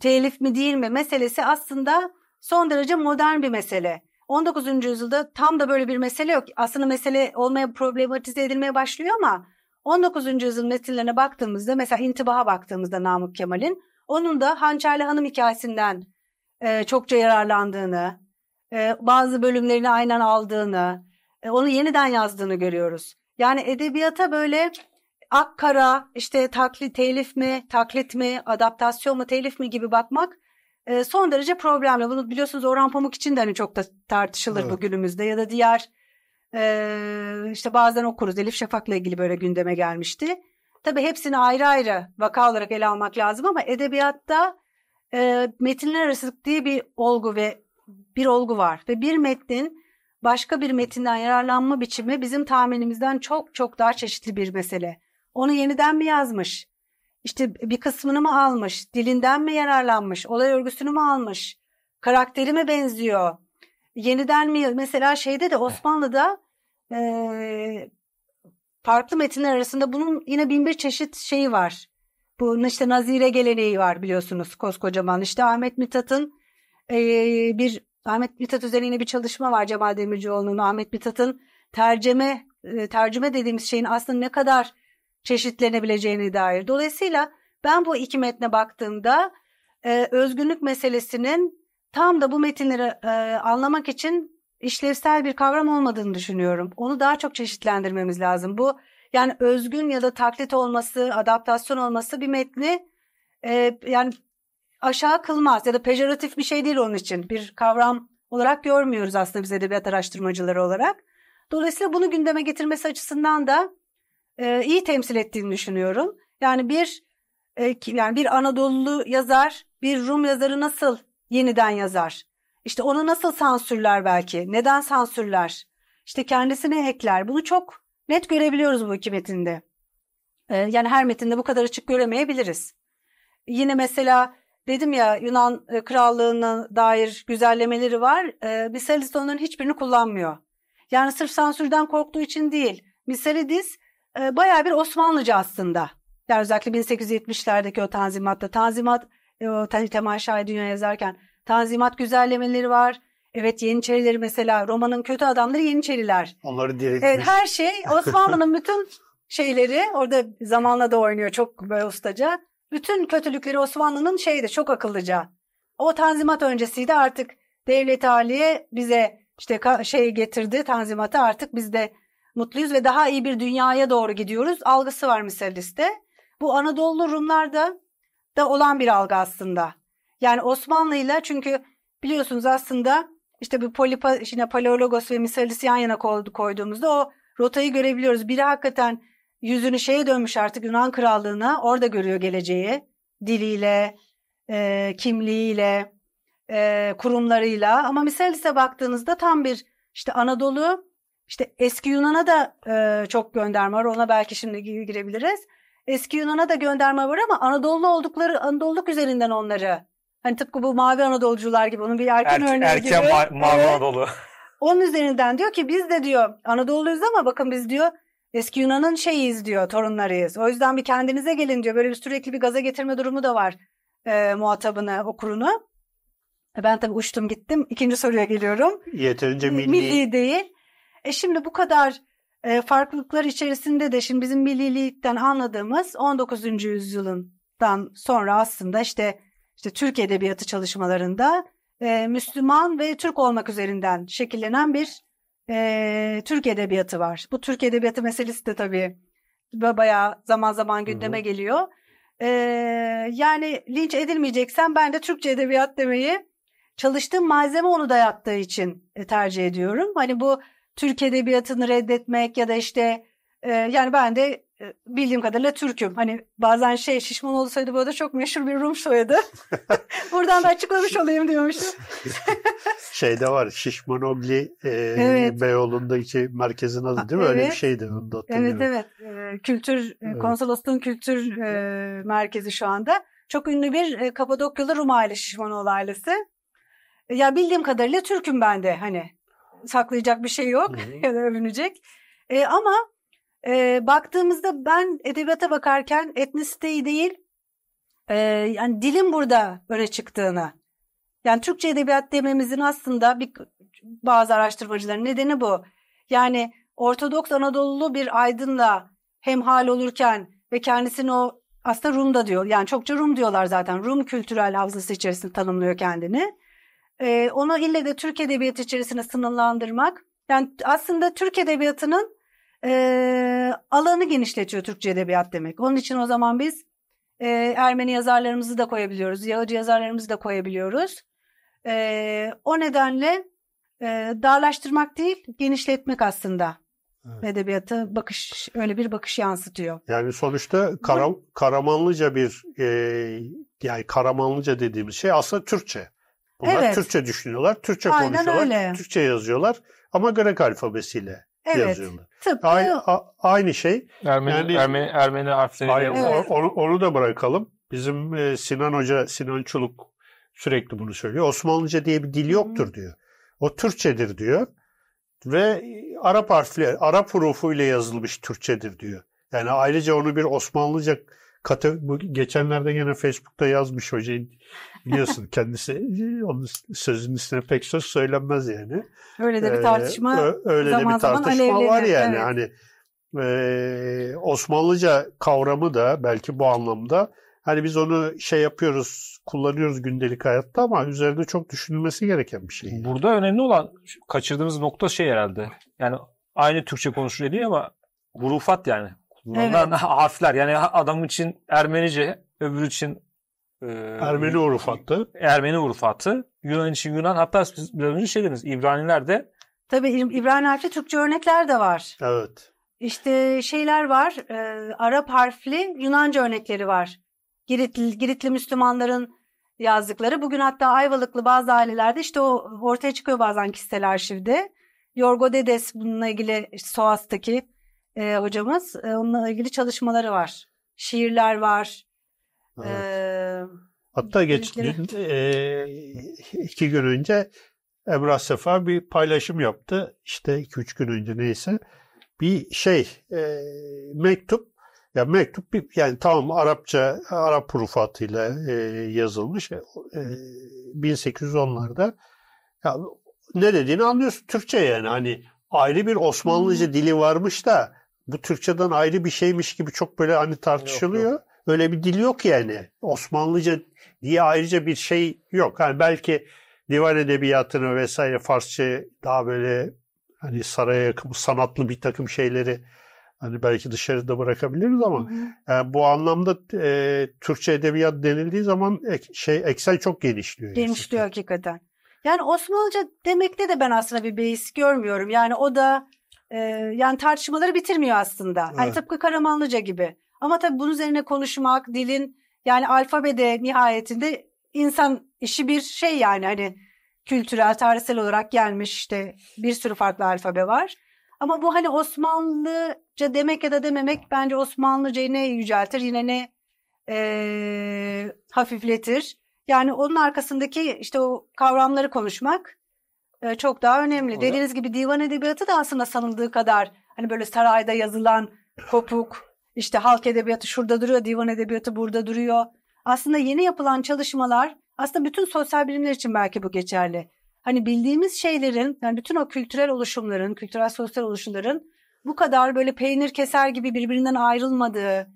Telif mi değil mi? Meselesi aslında son derece modern bir mesele. 19. yüzyılda tam da böyle bir mesele yok. Aslında mesele olmaya problematize edilmeye başlıyor ama 19. yüzyıl metinlerine baktığımızda mesela intibaha baktığımızda Namık Kemal'in onun da Hançerli Hanım hikayesinden e, çokça yararlandığını, e, bazı bölümlerini aynen aldığını, e, onu yeniden yazdığını görüyoruz. Yani edebiyata böyle ak kara işte taklit telif mi, taklit mi, adaptasyon mu, telif mi gibi bakmak e, son derece problemli. Bunu biliyorsunuz Orhan Pamuk için de hani çok da tartışılır evet. bu günümüzde ya da diğer ee, işte bazen okuruz Elif Şafak'la ilgili böyle gündeme gelmişti. Tabii hepsini ayrı ayrı vaka olarak ele almak lazım ama edebiyatta e, metinler arasılık diye bir olgu ve bir olgu var. Ve bir metnin başka bir metinden yararlanma biçimi bizim tahminimizden çok çok daha çeşitli bir mesele. Onu yeniden mi yazmış? İşte bir kısmını mı almış? Dilinden mi yararlanmış? Olay örgüsünü mü almış? Karakteri mi benziyor? yeniden mi mesela şeyde de Osmanlı'da e, farklı metinler arasında bunun yine bin bir çeşit şeyi var. Bu işte nazire geleneği var biliyorsunuz koskocaman. İşte Ahmet Mithat'ın e, bir Ahmet Mithat üzerine bir çalışma var Cemal Demircioğlu'nun. Ahmet Mithat'ın tercüme e, tercüme dediğimiz şeyin aslında ne kadar çeşitlenebileceğine dair. Dolayısıyla ben bu iki metne baktığımda e, özgünlük meselesinin tam da bu metinleri e, anlamak için işlevsel bir kavram olmadığını düşünüyorum. Onu daha çok çeşitlendirmemiz lazım. Bu yani özgün ya da taklit olması, adaptasyon olması bir metni e, yani aşağı kılmaz ya da pejoratif bir şey değil onun için. Bir kavram olarak görmüyoruz aslında biz edebiyat araştırmacıları olarak. Dolayısıyla bunu gündeme getirmesi açısından da e, iyi temsil ettiğini düşünüyorum. Yani bir e, yani bir Anadolu yazar, bir Rum yazarı nasıl yeniden yazar. İşte onu nasıl sansürler belki? Neden sansürler? İşte kendisine ekler. Bunu çok net görebiliyoruz bu iki metinde. Ee, yani her metinde bu kadar açık göremeyebiliriz. Yine mesela dedim ya Yunan e, krallığına dair güzellemeleri var. Ee, Misalis onların hiçbirini kullanmıyor. Yani sırf sansürden korktuğu için değil. Misalidis e, bayağı bir Osmanlıca aslında. Yani özellikle 1870'lerdeki o tanzimatta. Tanzimat ee, e, Temaşa'yı dünya yazarken tanzimat güzellemeleri var. Evet Yeniçerileri mesela romanın kötü adamları Yeniçeriler. Onları diriltmiş. Ee, evet her şey Osmanlı'nın bütün şeyleri orada zamanla da oynuyor çok böyle ustaca. Bütün kötülükleri Osmanlı'nın şeyde çok akıllıca. O tanzimat öncesiydi artık devlet haliye bize işte şey getirdi tanzimatı artık biz de mutluyuz ve daha iyi bir dünyaya doğru gidiyoruz. Algısı var Miselliste. Bu Anadolu Rumlar da da olan bir algı aslında. Yani Osmanlı'yla çünkü biliyorsunuz aslında işte bu polipa, yine paleologos ve misalisi yan yana koyduğumuzda o rotayı görebiliyoruz. Biri hakikaten yüzünü şeye dönmüş artık Yunan krallığına orada görüyor geleceği diliyle, e, kimliğiyle, e, kurumlarıyla ama Misalis'e baktığınızda tam bir işte Anadolu, işte eski Yunan'a da e, çok gönderme var ona belki şimdi girebiliriz. Eski Yunan'a da gönderme var ama Anadolu oldukları Anadolu'luk üzerinden onları. Hani tıpkı bu Mavi Anadolucular gibi onun bir erken er, örneği erken gibi. Erken ma- Mavi evet. Anadolu. Onun üzerinden diyor ki biz de diyor Anadolu'luyuz ama bakın biz diyor eski Yunan'ın şeyiyiz diyor torunlarıyız. O yüzden bir kendinize gelin diyor. Böyle bir sürekli bir gaza getirme durumu da var e, muhatabını, okurunu. E, ben tabii uçtum gittim. İkinci soruya geliyorum. Yeterince e, milli. Milli değil. E şimdi bu kadar e, farklılıklar içerisinde de şimdi bizim millilikten anladığımız 19. yüzyılından sonra aslında işte işte Türk edebiyatı çalışmalarında e, Müslüman ve Türk olmak üzerinden şekillenen bir e, Türk edebiyatı var. Bu Türk edebiyatı meselesi de tabii bayağı zaman zaman gündeme Hı-hı. geliyor. E, yani linç edilmeyeceksen ben de Türkçe edebiyat demeyi çalıştığım malzeme onu dayattığı için e, tercih ediyorum. Hani bu Türk edebiyatını reddetmek ya da işte e, yani ben de e, bildiğim kadarıyla Türk'üm. Hani bazen şey şişman olsaydı bu da çok meşhur bir Rum soyadı. [laughs] Buradan da açıklamış olayım diyormuşum. [laughs] Şey de var Şişmanogli e, evet. Beyoğlu'ndaki merkezin adı değil mi? Evet. Öyle bir şeydi. Onu da evet evet. E, kültür e, evet. Konsolosluğun kültür e, merkezi şu anda. Çok ünlü bir e, Kapadokyalı Rum aile Şişmanoğlu ailesi. E, ya bildiğim kadarıyla Türk'üm ben de hani saklayacak bir şey yok hı [laughs] ya da övünecek. E, ama e, baktığımızda ben edebiyata bakarken etnisiteyi değil e, yani dilin burada öne çıktığını yani Türkçe edebiyat dememizin aslında bir, bazı araştırmacıların nedeni bu. Yani Ortodoks Anadolu'lu bir aydınla hemhal olurken ve kendisini o aslında Rum da diyor. Yani çokça Rum diyorlar zaten. Rum kültürel havzası içerisinde tanımlıyor kendini e, onu ille de Türk Edebiyatı içerisine sınırlandırmak. Yani aslında Türk Edebiyatı'nın e, alanı genişletiyor Türkçe Edebiyat demek. Onun için o zaman biz e, Ermeni yazarlarımızı da koyabiliyoruz, Yahudi yazarlarımızı da koyabiliyoruz. E, o nedenle e, dağlaştırmak değil, genişletmek aslında Evet. Edebiyata bakış öyle bir bakış yansıtıyor. Yani sonuçta kara, Karamanlıca bir e, yani Karamanlıca dediğimiz şey aslında Türkçe. Bunlar evet. Türkçe düşünüyorlar, Türkçe Aynen konuşuyorlar, öyle. Türkçe yazıyorlar ama Grek alfabesiyle evet. yazıyorlar. Tıpkı... Aynı, aynı şey. Ermeni, yani, Ermeni, Ermeni harfleri. Hayır, evet. onu, onu da bırakalım. Bizim e, Sinan Hoca, Sinan Çuluk sürekli bunu söylüyor. Osmanlıca diye bir dil yoktur hmm. diyor. O Türkçedir diyor. Ve e, Arap harfleri, Arap hurufu ile yazılmış Türkçedir diyor. Yani ayrıca onu bir Osmanlıca kate, bu geçenlerde yine Facebook'ta yazmış hocayı biliyorsun [laughs] kendisi onun sözünün üstüne pek söz söylenmez yani. Öyle de bir ee, tartışma ee, öyle zaman de bir tartışma zaman var yani evet. hani e, Osmanlıca kavramı da belki bu anlamda hani biz onu şey yapıyoruz kullanıyoruz gündelik hayatta ama üzerinde çok düşünülmesi gereken bir şey. Burada önemli olan kaçırdığımız nokta şey herhalde yani aynı Türkçe konuşuluyor ama hurufat yani Bunlar evet. harfler. Yani adam için Ermenice, öbür için e, Ermeni uruf hattı. Ermeni uruf hattı. Yunan için Yunan. Hatta biz biraz önce şey dediniz. İbraniler de. Tabii İbrani harfli Türkçe örnekler de var. Evet. İşte şeyler var. E, Arap harfli Yunanca örnekleri var. Giritli, Giritli Müslümanların yazdıkları. Bugün hatta Ayvalıklı bazı ailelerde işte o ortaya çıkıyor bazen kişisel arşivde. Yorgo Dedes bununla ilgili Soas'taki e, hocamız. E, onunla ilgili çalışmaları var. Şiirler var. E, evet. E, Hatta geç dün, e, iki gün önce Emrah Sefa bir paylaşım yaptı. İşte iki üç gün önce neyse. Bir şey e, mektup ya mektup bir, yani tamam Arapça Arap profatıyla e, yazılmış. E, 1810'larda e, ya ne dediğini anlıyorsun Türkçe yani hani ayrı bir Osmanlıca dili varmış da bu Türkçeden ayrı bir şeymiş gibi çok böyle hani tartışılıyor. Yok, yok. Öyle bir dil yok yani. Osmanlıca diye ayrıca bir şey yok. Yani belki divan edebiyatını vesaire Farsça daha böyle hani saraya yakın sanatlı bir takım şeyleri hani belki dışarıda bırakabiliriz ama yani e, bu anlamda e, Türkçe edebiyat denildiği zaman ek, şey eksel çok genişliyor. Genişliyor gerçekten. hakikaten. Yani Osmanlıca demekte de ben aslında bir beis görmüyorum. Yani o da e, yani tartışmaları bitirmiyor aslında. Evet. Yani tıpkı Karamanlıca gibi. Ama tabii bunun üzerine konuşmak, dilin yani alfabede nihayetinde insan işi bir şey yani hani kültürel, tarihsel olarak gelmiş işte bir sürü farklı alfabe var. Ama bu hani Osmanlıca demek ya da dememek bence Osmanlıcayı ne yüceltir yine ne e, hafifletir. Yani onun arkasındaki işte o kavramları konuşmak e, çok daha önemli. O Dediğiniz da. gibi divan edebiyatı da aslında sanıldığı kadar hani böyle sarayda yazılan kopuk işte halk edebiyatı şurada duruyor, divan edebiyatı burada duruyor. Aslında yeni yapılan çalışmalar aslında bütün sosyal bilimler için belki bu geçerli. Hani bildiğimiz şeylerin yani bütün o kültürel oluşumların, kültürel sosyal oluşumların bu kadar böyle peynir keser gibi birbirinden ayrılmadığı,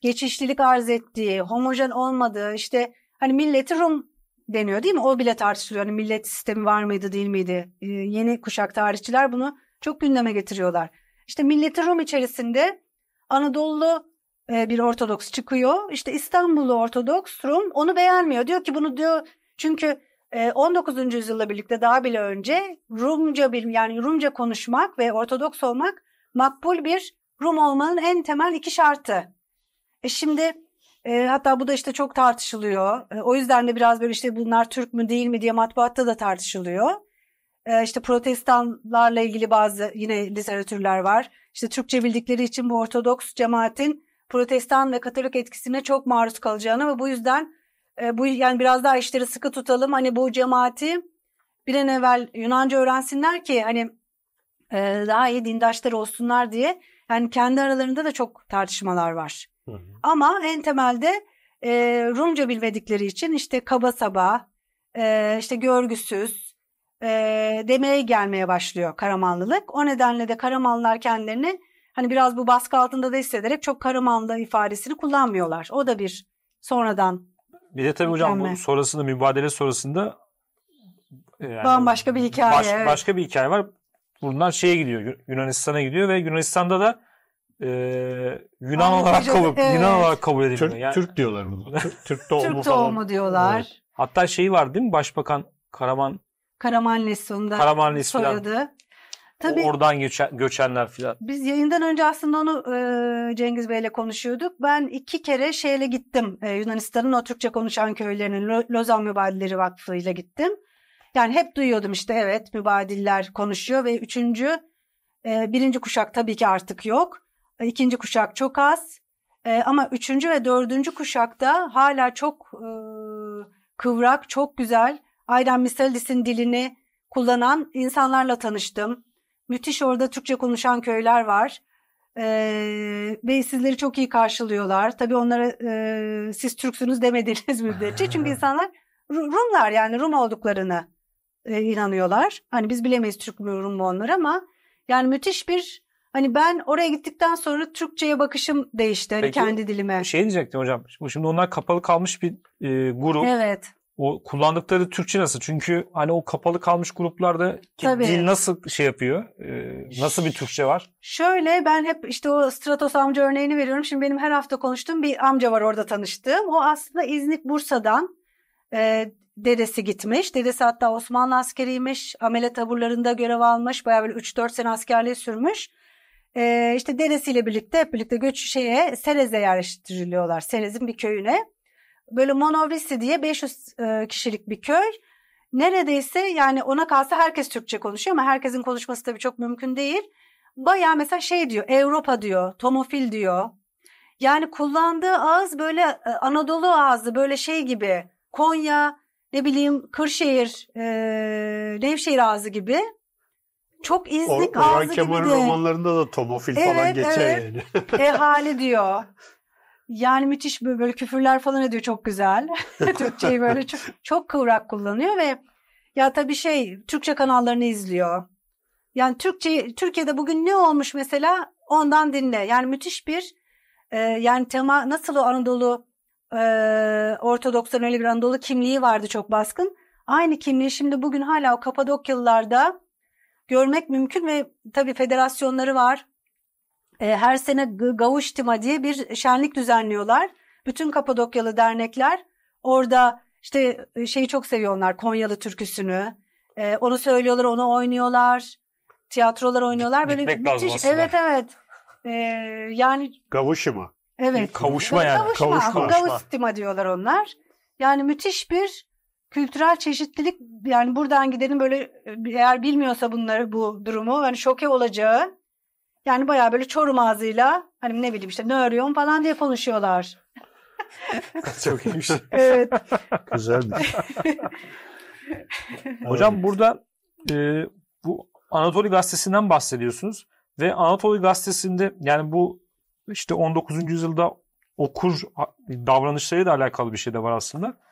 geçişlilik arz ettiği, homojen olmadığı işte hani milleti Rum deniyor değil mi? O bile tartışılıyor. Hani millet sistemi var mıydı değil miydi? Ee, yeni kuşak tarihçiler bunu çok gündeme getiriyorlar. İşte milleti Rum içerisinde Anadolu e, bir Ortodoks çıkıyor. İşte İstanbullu Ortodoks Rum onu beğenmiyor. Diyor ki bunu diyor çünkü e, 19. yüzyılla birlikte daha bile önce Rumca bilim yani Rumca konuşmak ve Ortodoks olmak makbul bir Rum olmanın en temel iki şartı. E şimdi e, hatta bu da işte çok tartışılıyor. E, o yüzden de biraz böyle işte bunlar Türk mü değil mi diye matbuatta da tartışılıyor. E, işte protestanlarla ilgili bazı yine literatürler var. İşte Türkçe bildikleri için bu Ortodoks cemaatin protestan ve katolik etkisine çok maruz kalacağını ve bu yüzden e, bu yani biraz daha işleri sıkı tutalım. Hani bu cemaati bir an evvel Yunanca öğrensinler ki hani e, daha iyi dindaşlar olsunlar diye. Yani kendi aralarında da çok tartışmalar var. Hı hı. Ama en temelde e, Rumca bilmedikleri için işte kaba saba, e, işte görgüsüz e, demeye gelmeye başlıyor Karamanlılık. O nedenle de Karamanlılar kendilerini hani biraz bu baskı altında da hissederek çok Karamanlı ifadesini kullanmıyorlar. O da bir sonradan. Bir de tabii hocam bu sonrasında mübadele sonrasında e, yani bambaşka bir hikaye. Baş, evet. Başka bir hikaye var. Bunlar şeye gidiyor Yunanistan'a gidiyor ve Yunanistan'da da e, Yunan Anlayacağız. olarak kabul evet. Yunan olarak kabul edilmiyor. Türk, yani, Türk diyorlar bunu. Türk, Türk doğumlu Türk doğumu diyorlar. Evet. Hatta şey var değil mi? Başbakan Karaman Karamanlis sonunda Karamanlis soyadı. Tabii, oradan göçen, göçenler filan. Biz yayından önce aslında onu e, Cengiz Bey'le konuşuyorduk. Ben iki kere şeyle gittim. E, Yunanistan'ın o Türkçe konuşan köylerinin Lo- Lozan Mübadilleri Vakfı ile gittim. Yani hep duyuyordum işte evet mübadiller konuşuyor ve üçüncü e, birinci kuşak tabii ki artık yok ikinci kuşak çok az e, ama üçüncü ve dördüncü kuşakta hala çok e, kıvrak, çok güzel Aydan Misalidis'in dilini kullanan insanlarla tanıştım. Müthiş orada Türkçe konuşan köyler var. Ee, ve sizleri çok iyi karşılıyorlar. Tabii onlara e, siz Türksünüz demediniz müddetçe. Çünkü [laughs] insanlar Rumlar yani Rum olduklarını e, inanıyorlar. Hani biz bilemeyiz Türk mü Rum mu onlar ama yani müthiş bir Hani ben oraya gittikten sonra Türkçe'ye bakışım değişti. Hani Peki, kendi dilime. Şey diyecektim hocam. Şimdi onlar kapalı kalmış bir e, grup. Evet. O kullandıkları Türkçe nasıl? Çünkü hani o kapalı kalmış gruplarda Tabii. dil nasıl şey yapıyor? E, nasıl bir Türkçe var? Şöyle ben hep işte o Stratos amca örneğini veriyorum. Şimdi benim her hafta konuştuğum bir amca var orada tanıştığım. O aslında İznik Bursa'dan e, dedesi gitmiş. Dedesi hatta Osmanlı askeriymiş. Amele taburlarında görev almış. Bayağı böyle 3-4 sene askerliği sürmüş e, işte dedesiyle birlikte hep birlikte göç şeye Serez'e yerleştiriliyorlar. Serez'in bir köyüne. Böyle Monovisi diye 500 e, kişilik bir köy. Neredeyse yani ona kalsa herkes Türkçe konuşuyor ama herkesin konuşması tabii çok mümkün değil. Baya mesela şey diyor Avrupa diyor, tomofil diyor. Yani kullandığı ağız böyle e, Anadolu ağzı böyle şey gibi Konya ne bileyim Kırşehir, e, Nevşehir ağzı gibi çok izlik Or- ağzı gibi Kemal'in de. romanlarında da tomofil evet, falan geçer evet. yani. [laughs] Ehali diyor. Yani müthiş böyle küfürler falan ediyor çok güzel. [laughs] Türkçeyi böyle çok, çok kıvrak kullanıyor ve ya tabii şey Türkçe kanallarını izliyor. Yani Türkçe Türkiye'de bugün ne olmuş mesela ondan dinle. Yani müthiş bir e, yani tema nasıl o Anadolu e, Ortodoksların öyle bir Anadolu kimliği vardı çok baskın. Aynı kimliği şimdi bugün hala o Kapadokyalılarda görmek mümkün ve tabii federasyonları var. E, her sene Gavuştima diye bir şenlik düzenliyorlar. Bütün Kapadokyalı dernekler orada işte e, şeyi çok seviyorlar Konyalı türküsünü. E, onu söylüyorlar, onu oynuyorlar. Tiyatrolar oynuyorlar. Böyle Gitmek müthiş. Evet evet. E, yani Gavuşima. Evet. Kavuşma yani. Kavuşma. Kavuşma. Gavuştima diyorlar onlar. Yani müthiş bir kültürel çeşitlilik yani buradan gidelim böyle e, eğer bilmiyorsa bunları bu durumu hani şoke olacağı yani bayağı böyle çorum ağzıyla hani ne bileyim işte ne nöryon falan diye konuşuyorlar. [laughs] Çok iyiymiş. evet. Güzelmiş. [laughs] Hocam burada e, bu Anadolu Gazetesi'nden bahsediyorsunuz ve Anadolu Gazetesi'nde yani bu işte 19. yüzyılda okur davranışlarıyla alakalı bir şey de var aslında.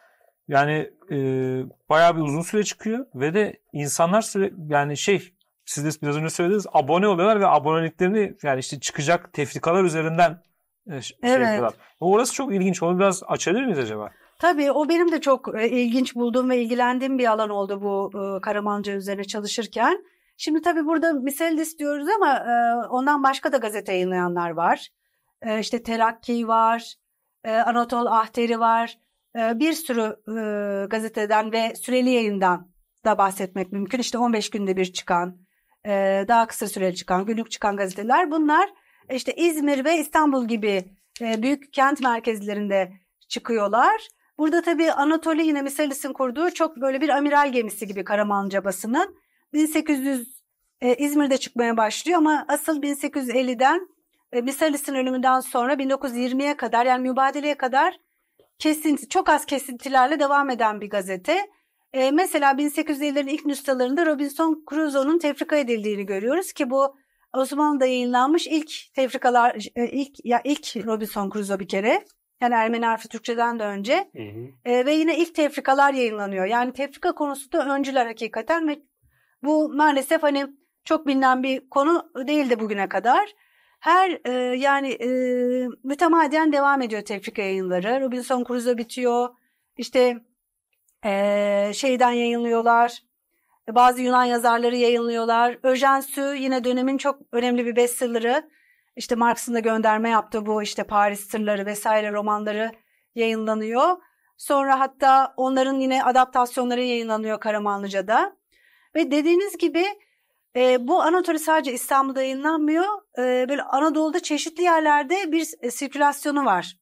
Yani e, bayağı bir uzun süre çıkıyor ve de insanlar süre, yani şey siz de biraz önce söylediniz abone oluyorlar ve aboneliklerini yani işte çıkacak tefrikalar üzerinden e, şey evet. yapıyorlar. Orası çok ilginç. Onu biraz açabilir miyiz acaba? Tabii o benim de çok e, ilginç bulduğum ve ilgilendiğim bir alan oldu bu e, Karamanca üzerine çalışırken. Şimdi tabii burada Miselis diyoruz ama e, ondan başka da gazete yayınlayanlar var. E, işte Terakki var, e, Anatol Ahteri var. Ee, bir sürü e, gazeteden ve süreli yayından da bahsetmek mümkün. İşte 15 günde bir çıkan, e, daha kısa süreli çıkan, günlük çıkan gazeteler. Bunlar e, işte İzmir ve İstanbul gibi büyük kent merkezlerinde çıkıyorlar. Burada tabii Anatoli yine Misalis'in kurduğu çok böyle bir amiral gemisi gibi Karamanca basının. 1800 e, İzmir'de çıkmaya başlıyor ama asıl 1850'den e, Misalis'in ölümünden sonra 1920'ye kadar yani mübadeleye kadar kesinti, çok az kesintilerle devam eden bir gazete. E, mesela 1850'lerin ilk nüstalarında Robinson Crusoe'nun tefrika edildiğini görüyoruz ki bu Osmanlı'da yayınlanmış ilk tefrikalar, e, ilk ya ilk Robinson Crusoe bir kere. Yani Ermeni harfi Türkçeden de önce. Hı hı. E, ve yine ilk tefrikalar yayınlanıyor. Yani tefrika konusunda öncüler hakikaten ve bu maalesef hani çok bilinen bir konu değildi bugüne kadar. Her e, yani e, mütemadiyen devam ediyor tevfik yayınları. Robinson Crusoe bitiyor. İşte e, şeyden yayınlıyorlar. Bazı Yunan yazarları yayınlıyorlar. Öjen yine dönemin çok önemli bir bestseller'ı. İşte Marx'ın da gönderme yaptığı bu işte Paris Sırları vesaire romanları yayınlanıyor. Sonra hatta onların yine adaptasyonları yayınlanıyor Karamanlıca'da. Ve dediğiniz gibi e, bu Anatoly sadece İstanbul'da yayınlanmıyor. E, böyle Anadolu'da çeşitli yerlerde bir e, sirkülasyonu var.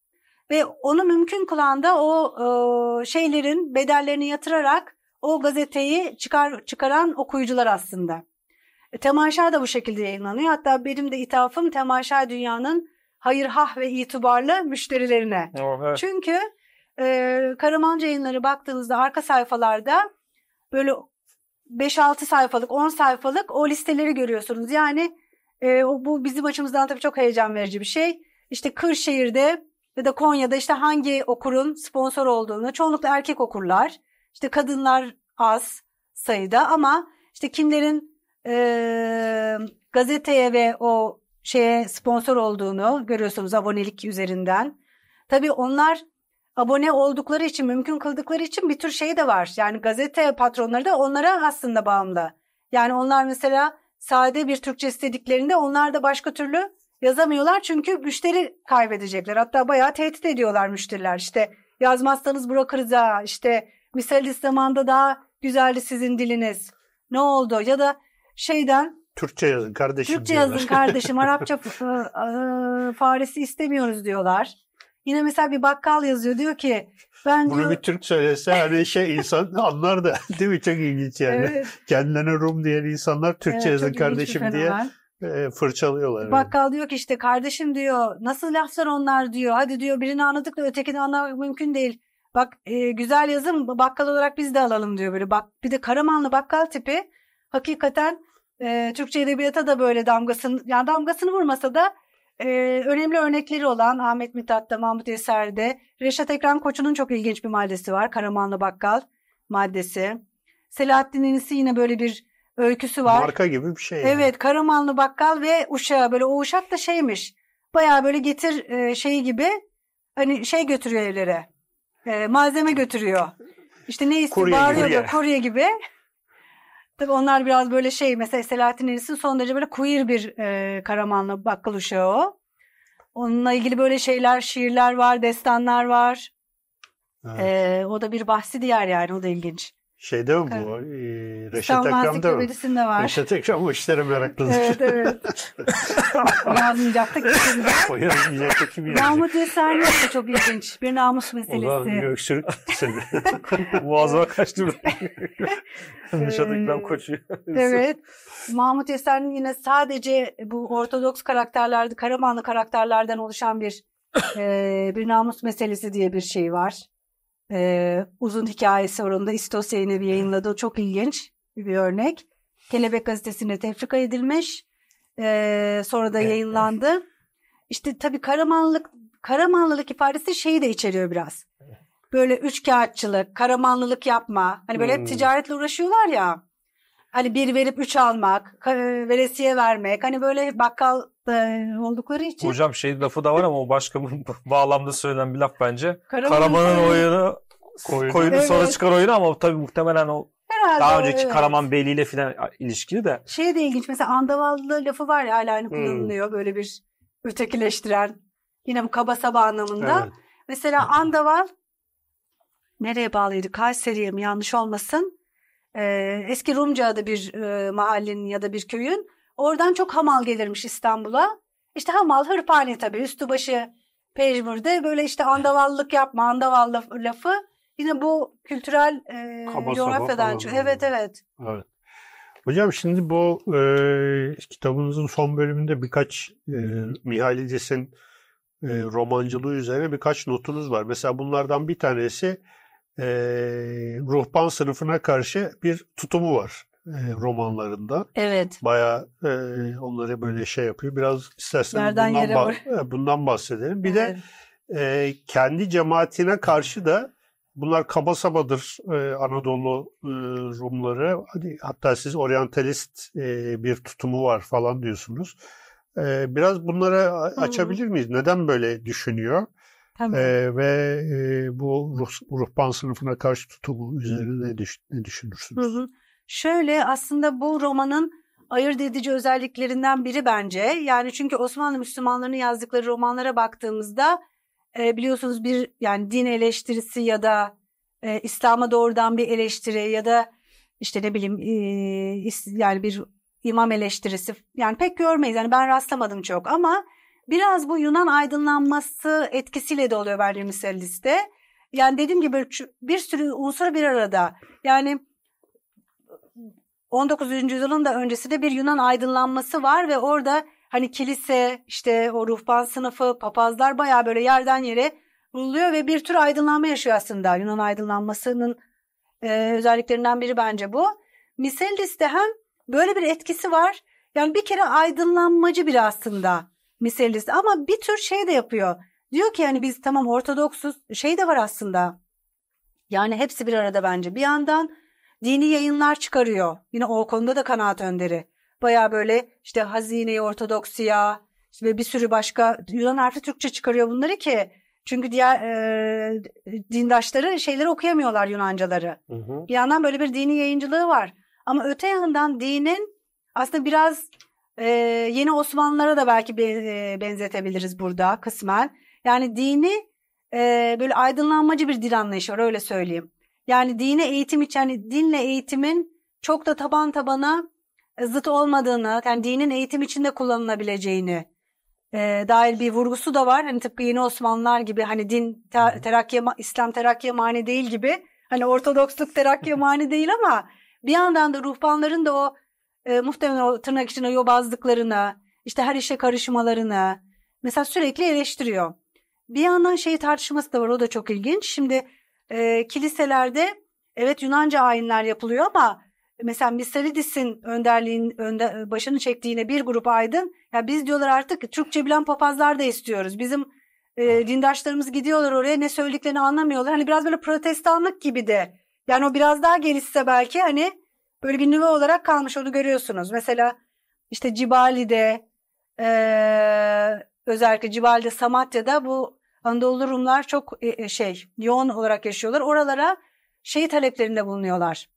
Ve onu mümkün kılan da o e, şeylerin bedellerini yatırarak o gazeteyi çıkar, çıkaran okuyucular aslında. E, temaşa da bu şekilde yayınlanıyor. Hatta benim de ithafım Temaşa Dünya'nın hayır hah ve itibarlı müşterilerine. Oh, evet. Çünkü e, Karamanca yayınları baktığınızda arka sayfalarda böyle 5-6 sayfalık, 10 sayfalık o listeleri görüyorsunuz. Yani e, bu bizim açımızdan tabii çok heyecan verici bir şey. İşte Kırşehir'de ya da Konya'da işte hangi okurun sponsor olduğunu çoğunlukla erkek okurlar. İşte kadınlar az sayıda ama işte kimlerin e, gazeteye ve o şeye sponsor olduğunu görüyorsunuz abonelik üzerinden. Tabii onlar abone oldukları için, mümkün kıldıkları için bir tür şey de var. Yani gazete patronları da onlara aslında bağımlı. Yani onlar mesela sade bir Türkçe istediklerinde onlar da başka türlü yazamıyorlar çünkü müşteri kaybedecekler. Hatta bayağı tehdit ediyorlar müşteriler. İşte yazmazsanız bırakırız ha. İşte misalist zamanda daha güzeldi sizin diliniz. Ne oldu? Ya da şeyden Türkçe yazın kardeşim Türkçe diyorlar. yazın kardeşim Arapça [laughs] faresi istemiyoruz diyorlar. Yine mesela bir bakkal yazıyor diyor ki ben Bunu diyor... bir Türk söylese hani şey insan [laughs] anlar da [laughs] değil mi? Çok ilginç yani. Evet. Kendilerine Rum diyen insanlar Türkçe evet, yazın kardeşim diye e, fırçalıyorlar. Bakkal diyor ki işte kardeşim diyor nasıl laflar onlar diyor. Hadi diyor birini anladık da ötekini anlamak mümkün değil. Bak e, güzel yazım bakkal olarak biz de alalım diyor böyle. Bak bir de Karamanlı bakkal tipi hakikaten e, Türkçe edebiyata da böyle damgasını yani damgasını vurmasa da e, önemli örnekleri olan Ahmet Mithat'ta, Mahmut Eser'de Reşat Ekran Koçu'nun çok ilginç bir maddesi var. Karamanlı Bakkal maddesi. Selahattin Enis'i yine böyle bir öyküsü var. Marka gibi bir şey. Yani. Evet Karamanlı Bakkal ve Uşağı böyle o Uşak da şeymiş. Baya böyle getir e, şeyi gibi hani şey götürüyor evlere. E, malzeme götürüyor. İşte neyse bağırıyor da kurye gibi. Tabii onlar biraz böyle şey mesela Selahattin Enis'in son derece böyle queer bir e, Karamanlı bakkal uşağı o. Onunla ilgili böyle şeyler, şiirler var, destanlar var. Evet. E, o da bir bahsi diğer yani o da ilginç. Şeyde mi bu? Evet. Ee, Reşat Akram'da mı? İstanbul var. Reşat Akram bu işlere meraklıdır. evet evet. [laughs] Yazmayacaktık kesin. O yazmayacakta kim yazacak? Mahmut Eser da çok ilginç. Bir namus meselesi. Ulan bir seni. Muazzama [laughs] kaçtı. [laughs] Reşat Akram ee, koçuyor. evet. Mahmut Eser'in yine sadece bu Ortodoks karakterlerde, Karamanlı karakterlerden oluşan bir e, bir namus meselesi diye bir şey var e, uzun hikayesi orunda Onu da İstos yayını bir yayınladı. O çok ilginç bir örnek. Kelebek gazetesine tefrika edilmiş. E, sonra da yayınlandı. Evet. İşte tabii Karamanlılık, Karamanlılık ifadesi şeyi de içeriyor biraz. Böyle üç kağıtçılık, karamanlılık yapma. Hani böyle hep hmm. ticaretle uğraşıyorlar ya. Hani bir verip üç almak, veresiye vermek. Hani böyle bakkal e, oldukları için. Hocam şey lafı da var ama o başka bir bağlamda söylenen bir laf bence. Karaman'ın, Karaman'ın oyunu koyunu, koyunu evet. sonra çıkar oyunu ama tabii muhtemelen o Herhalde daha önceki evet. Karaman Beyli ile filan ilişkili de. Şey de ilginç mesela andavallı lafı var ya hala hani hmm. kullanılıyor hmm. böyle bir ötekileştiren yine bu kaba saba anlamında. Evet. Mesela andaval nereye bağlıydı? Kayseri'ye mi yanlış olmasın? e, eski Rumca adı bir e, mahallenin ya da bir köyün. Oradan çok hamal gelirmiş İstanbul'a. İşte hamal hırpani tabii üstü başı pejmürde böyle işte andavallık yapma andaval lafı yine bu kültürel e, coğrafyadan çıkıyor. Evet evet. Evet. Hocam şimdi bu e, kitabınızın son bölümünde birkaç e, Mihail e, romancılığı üzerine birkaç notunuz var. Mesela bunlardan bir tanesi e, ee, ruhban sınıfına karşı bir tutumu var e, romanlarında. Evet. Baya e, onları böyle şey yapıyor. Biraz istersen Nereden bundan, bah- [laughs] e, bundan bahsedelim. Bir evet. de e, kendi cemaatine karşı da bunlar kaba sabadır e, Anadolu e, Rumları. Hadi, hatta siz oryantalist e, bir tutumu var falan diyorsunuz. E, biraz bunlara açabilir miyiz? Neden böyle düşünüyor? Ee, ve e, bu ruh, ruhban sınıfına karşı tutumu üzerine ne, düş, ne düşünürsünüz? Hı hı. Şöyle aslında bu romanın ayırt edici özelliklerinden biri bence. Yani çünkü Osmanlı Müslümanlarının yazdıkları romanlara baktığımızda e, biliyorsunuz bir yani din eleştirisi ya da e, İslam'a doğrudan bir eleştiri ya da işte ne bileyim e, yani bir imam eleştirisi yani pek görmeyiz. Yani ben rastlamadım çok ama Biraz bu Yunan aydınlanması etkisiyle de oluyor bence Misalis'te. Yani dediğim gibi bir sürü unsur bir arada. Yani 19. yüzyılın da öncesinde bir Yunan aydınlanması var ve orada hani kilise işte o ruhban sınıfı papazlar bayağı böyle yerden yere vuruluyor ve bir tür aydınlanma yaşıyor aslında. Yunan aydınlanmasının e, özelliklerinden biri bence bu. Misaldis'te hem böyle bir etkisi var. Yani bir kere aydınlanmacı bir aslında meselesi ama bir tür şey de yapıyor. Diyor ki yani biz tamam ortodoksuz şey de var aslında. Yani hepsi bir arada bence. Bir yandan dini yayınlar çıkarıyor. Yine o konuda da kanaat önderi. Baya böyle işte hazineyi ortodoksiya işte ve bir sürü başka Yunan harfi Türkçe çıkarıyor bunları ki çünkü diğer e, dindaşları şeyleri okuyamıyorlar Yunancaları. Hı hı. Bir yandan böyle bir dini yayıncılığı var. Ama öte yandan dinin aslında biraz e, yeni Osmanlılara da belki e, benzetebiliriz burada kısmen. Yani dini e, böyle aydınlanmacı bir din anlayışı var öyle söyleyeyim. Yani dine eğitim için yani dinle eğitimin çok da taban tabana e, zıt olmadığını yani dinin eğitim içinde kullanılabileceğini e, dair bir vurgusu da var. Hani tıpkı yeni Osmanlılar gibi hani din ter, terakkiye, İslam terakkiye mani değil gibi hani Ortodoksluk terakkiye mani değil ama bir yandan da ruhbanların da o e, muhtemelen o tırnak içine yobazlıklarına, işte her işe karışmalarına mesela sürekli eleştiriyor. Bir yandan şey tartışması da var o da çok ilginç. Şimdi e, kiliselerde evet Yunanca ayinler yapılıyor ama mesela Misaridis'in önderliğin önde, başını çektiğine bir grup aydın ya biz diyorlar artık Türkçe bilen papazlar da istiyoruz. Bizim e, dindaşlarımız gidiyorlar oraya ne söylediklerini anlamıyorlar. Hani biraz böyle protestanlık gibi de yani o biraz daha gelişse belki hani böyle bir nüve olarak kalmış onu görüyorsunuz. Mesela işte Cibali'de e, özellikle Cibali'de Samatya'da bu Anadolu Rumlar çok e, e, şey yoğun olarak yaşıyorlar. Oralara şey taleplerinde bulunuyorlar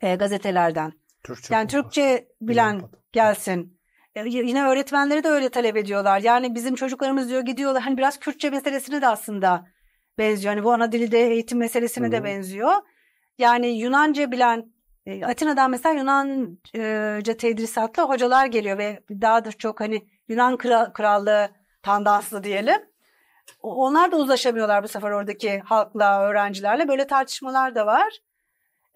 e, gazetelerden. Türkçe yani Türkçe bilen gelsin. E, yine öğretmenleri de öyle talep ediyorlar. Yani bizim çocuklarımız diyor gidiyorlar. Hani biraz Kürtçe meselesine de aslında benziyor. Hani bu ana dilde eğitim meselesine Hı. de benziyor. Yani Yunanca bilen ee, Atina'dan mesela Yunanca e, tedrisatlı hocalar geliyor ve daha da çok hani Yunan kral, krallığı tandanslı diyelim. Onlar da uzlaşamıyorlar bu sefer oradaki halkla, öğrencilerle. Böyle tartışmalar da var.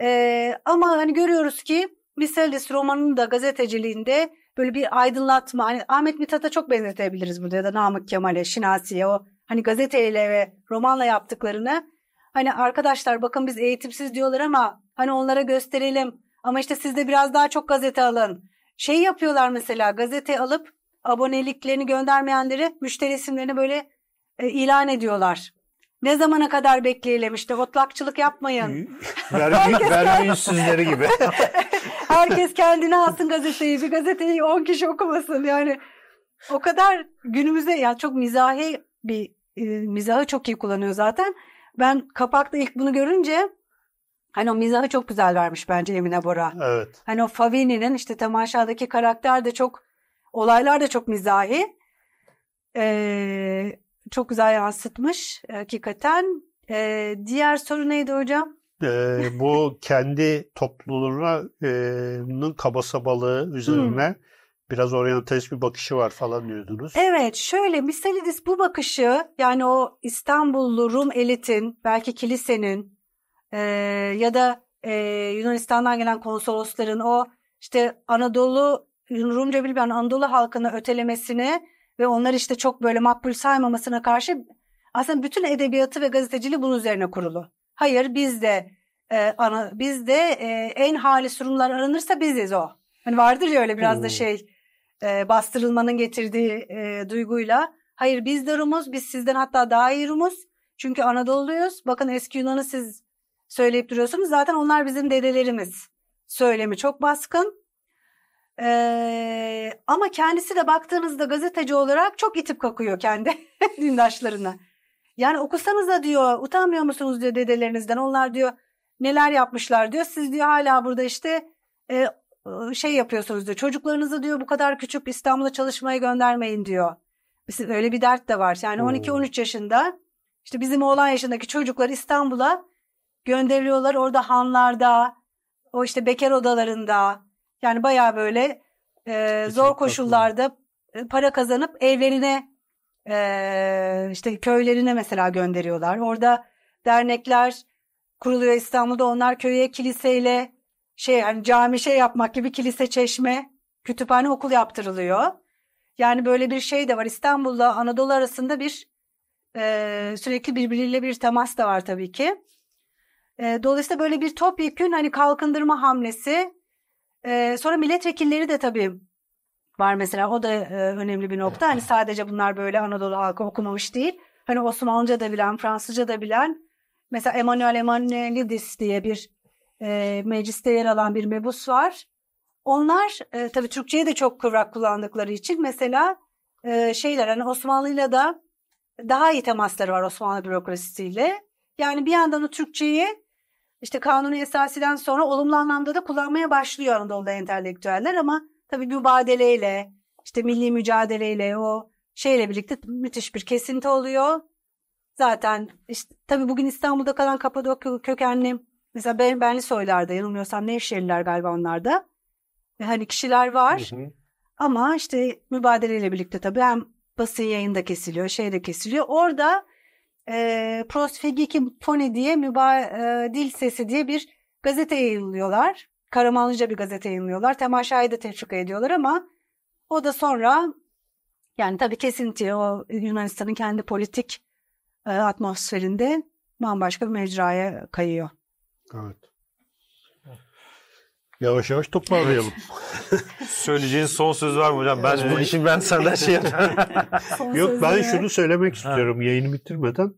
Ee, ama hani görüyoruz ki Misellis romanının da gazeteciliğinde böyle bir aydınlatma. Hani Ahmet Mithat'a çok benzetebiliriz burada ya da Namık Kemal'e, Şinasi'ye o hani gazeteyle ve romanla yaptıklarını. Hani arkadaşlar bakın biz eğitimsiz diyorlar ama Hani onlara gösterelim ama işte siz de biraz daha çok gazete alın. Şey yapıyorlar mesela gazete alıp aboneliklerini göndermeyenleri müşteri isimlerini böyle e, ilan ediyorlar. Ne zamana kadar bekleyelim işte otlakçılık yapmayın. Vergi, gibi. [laughs] herkes kendine alsın gazeteyi. Bir gazeteyi 10 kişi okumasın yani. O kadar günümüzde ya yani çok mizahi bir e, mizahı çok iyi kullanıyor zaten. Ben kapakta ilk bunu görünce Hani o mizahı çok güzel vermiş bence Emine Bora. Evet. Hani o Favini'nin işte temaşadaki karakter de çok, olaylar da çok mizahi. Ee, çok güzel yansıtmış hakikaten. Ee, diğer soru neydi hocam? Ee, bu [laughs] kendi topluluğunun kaba sabalığı üzerine hmm. biraz oryantalist bir bakışı var falan diyordunuz. Evet şöyle Misalidis bu bakışı yani o İstanbullu Rum elitin belki kilisenin e, ya da e, Yunanistan'dan gelen konsolosların o işte Anadolu Rumca bilmeyen Anadolu halkını ötelemesine ve onlar işte çok böyle makbul saymamasına karşı aslında bütün edebiyatı ve gazeteciliği bunun üzerine kurulu. Hayır biz de e, ana, biz de e, en halis Rumlar aranırsa biziz o. Hani vardır ya öyle biraz hmm. da şey e, bastırılmanın getirdiği e, duyguyla. Hayır biz de Rumuz, biz sizden hatta daha iyi Rumuz. Çünkü Anadolu'yuz. Bakın eski Yunan'ı siz söyleyip duruyorsunuz. Zaten onlar bizim dedelerimiz. Söylemi çok baskın. Ee, ama kendisi de baktığınızda gazeteci olarak çok itip kakıyor kendi [laughs] dindaşlarına. Yani okusanız da diyor utanmıyor musunuz diyor dedelerinizden. Onlar diyor neler yapmışlar diyor. Siz diyor hala burada işte e, şey yapıyorsunuz diyor. Çocuklarınızı diyor bu kadar küçük İstanbul'a çalışmaya göndermeyin diyor. Öyle bir dert de var. Yani 12-13 hmm. yaşında işte bizim oğlan yaşındaki çocuklar İstanbul'a gönderiliyorlar. Orada hanlarda, o işte bekar odalarında yani baya böyle e, zor koşullarda e, para kazanıp evlerine e, işte köylerine mesela gönderiyorlar. Orada dernekler kuruluyor İstanbul'da onlar köye kiliseyle şey yani cami şey yapmak gibi kilise çeşme kütüphane okul yaptırılıyor. Yani böyle bir şey de var İstanbul'la Anadolu arasında bir e, sürekli birbiriyle bir temas da var tabii ki. E, dolayısıyla böyle bir topyekün hani kalkındırma hamlesi. E, sonra milletvekilleri de tabii var mesela o da e, önemli bir nokta. Hani sadece bunlar böyle Anadolu halkı okumamış değil. Hani Osmanlıca da bilen, Fransızca da bilen. Mesela Emmanuel Emmanuelidis diye bir e, mecliste yer alan bir mebus var. Onlar e, tabii Türkçeyi de çok kıvrak kullandıkları için mesela e, şeyler hani Osmanlı'yla da daha iyi temasları var Osmanlı bürokrasisiyle. Yani bir yandan o Türkçeyi işte kanunu esasiden sonra olumlu anlamda da kullanmaya başlıyor Anadolu'da entelektüeller ama tabii mübadeleyle işte milli mücadeleyle o şeyle birlikte müthiş bir kesinti oluyor. Zaten işte tabii bugün İstanbul'da kalan Kapadokya kökenli mesela ben Benli soylarda yanılmıyorsam Nevşehirliler galiba onlarda. Ve hani kişiler var. Ama işte mübadeleyle birlikte tabii hem basın yayında kesiliyor, şeyde kesiliyor. Orada e, Prosfegiki Tone diye müba e, dil sesi diye bir gazete yayınlıyorlar. Karamanlıca bir gazete yayınlıyorlar. Temaşayı da teşvik ediyorlar ama o da sonra yani tabii kesinti o Yunanistan'ın kendi politik e, atmosferinde bambaşka bir mecraya kayıyor. Evet. Yavaş yavaş toparlayalım. [laughs] Söyleyeceğin son söz var mı hocam? Ben evet. bu ben senden şey [laughs] Yok ben şunu söylemek istiyorum ha. yayını bitirmeden.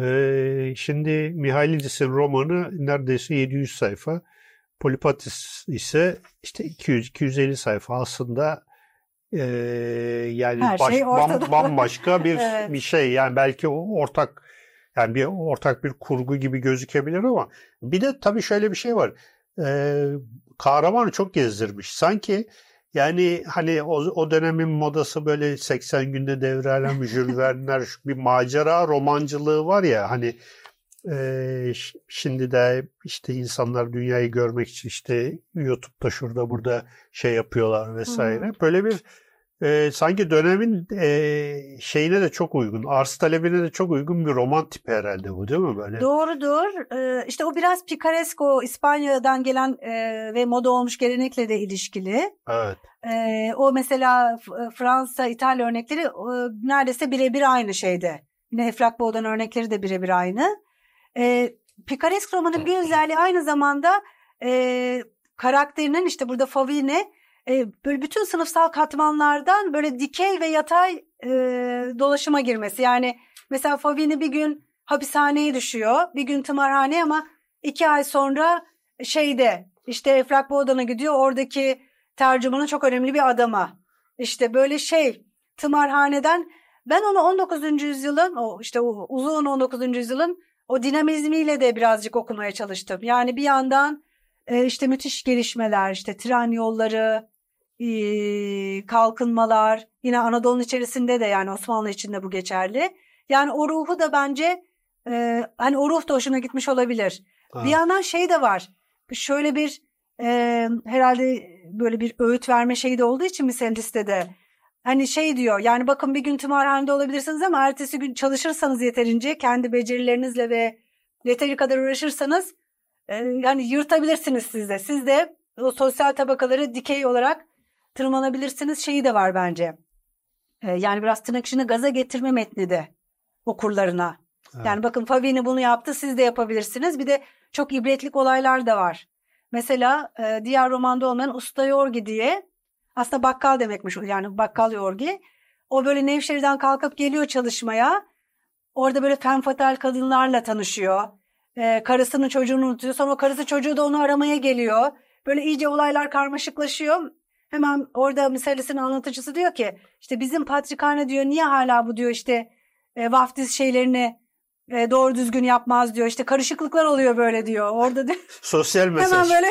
Ee, şimdi Mihailidis'in romanı neredeyse 700 sayfa. Polipatis ise işte 200-250 sayfa aslında e, yani Her baş, şey bam, bambaşka bir [laughs] evet. bir şey yani belki o ortak yani bir ortak bir kurgu gibi gözükebilir ama bir de tabii şöyle bir şey var e, kahramanı çok gezdirmiş. Sanki yani hani o, o dönemin modası böyle 80 günde devralen Jules [laughs] Verne'ler bir macera romancılığı var ya hani e, şimdi de işte insanlar dünyayı görmek için işte YouTube'da şurada burada şey yapıyorlar vesaire. Böyle bir e, sanki dönemin e, şeyine de çok uygun, arz talebine de çok uygun bir roman tipi herhalde bu değil mi böyle? Doğrudur. E, işte o biraz Picaresco İspanya'dan gelen e, ve moda olmuş gelenekle de ilişkili. Evet. E, o mesela e, Fransa, İtalya örnekleri e, neredeyse birebir aynı şeyde. Yine Efrak Boğdan örnekleri de birebir aynı. E, pikaresk romanın bir [laughs] özelliği aynı zamanda e, karakterinin işte burada Favine e, böyle bütün sınıfsal katmanlardan böyle dikey ve yatay e, dolaşıma girmesi. Yani mesela Favini bir gün hapishaneye düşüyor, bir gün tımarhaneye ama iki ay sonra şeyde işte Efrak Boğdan'a gidiyor oradaki tercümanı çok önemli bir adama. İşte böyle şey tımarhaneden ben onu 19. yüzyılın o işte o uzun 19. yüzyılın o dinamizmiyle de birazcık okumaya çalıştım. Yani bir yandan e, işte müthiş gelişmeler işte tren yolları kalkınmalar yine Anadolu'nun içerisinde de yani Osmanlı içinde bu geçerli. Yani o ruhu da bence e, hani o ruh da hoşuna gitmiş olabilir. Ha. Bir yandan şey de var şöyle bir e, herhalde böyle bir öğüt verme şeyi de olduğu için mi senin listede? Hani şey diyor yani bakın bir gün tımarhanede olabilirsiniz ama ertesi gün çalışırsanız yeterince kendi becerilerinizle ve yeteri kadar uğraşırsanız e, yani yırtabilirsiniz siz de. Siz de o sosyal tabakaları dikey olarak tırmanabilirsiniz şeyi de var bence. Ee, yani biraz tırnak içinde gaza getirme metni de okurlarına. Evet. Yani bakın Fabini bunu yaptı siz de yapabilirsiniz. Bir de çok ibretlik olaylar da var. Mesela e, diğer romanda olmayan Usta Yorgi diye aslında bakkal demekmiş yani bakkal Yorgi. O böyle Nevşehir'den kalkıp geliyor çalışmaya. Orada böyle fen fatal kadınlarla tanışıyor. E, karısının çocuğunu unutuyor. Sonra karısı çocuğu da onu aramaya geliyor. Böyle iyice olaylar karmaşıklaşıyor. Hemen orada meselesinin anlatıcısı diyor ki işte bizim patrikhane diyor niye hala bu diyor işte e, vaftiz şeylerini e, doğru düzgün yapmaz diyor. işte karışıklıklar oluyor böyle diyor. Orada diyor. [laughs] Sosyal mesaj. Hemen böyle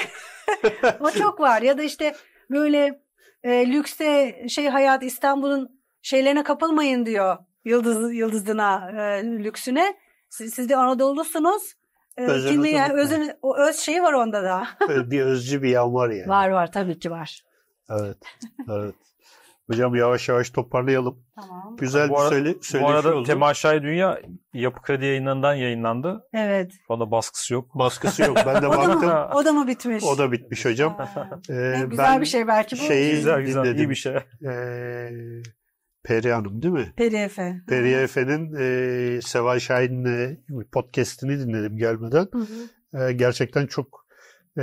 [laughs] o çok var ya da işte böyle e, lükse şey hayat İstanbul'un şeylerine kapılmayın diyor. Yıldız yıldızına, e, lüksüne. Siz, siz de Anadolu'lusunuz. Özünü kimi yani özün, o öz şeyi var onda da. bir özcü bir yan var yani. Var var tabii ki var. Evet. Evet. Hocam yavaş yavaş toparlayalım. Tamam. Güzel bu bir söyle, Bu arada oldu. Temaşay Dünya Yapı Kredi yayınlarından yayınlandı. Evet. Bana baskısı yok. Baskısı yok. Ben de [laughs] o baktım. Da mı, o da mı bitmiş? O da bitmiş hocam. ee, ne güzel ben bir şey belki bu. Şeyi güzel güzel dinledim. iyi bir şey. Ee, Peri Hanım değil mi? Peri Efe. Peri Efe'nin e, Seval Şahin'le podcast'ini dinledim gelmeden. Hı hı. E, gerçekten çok e,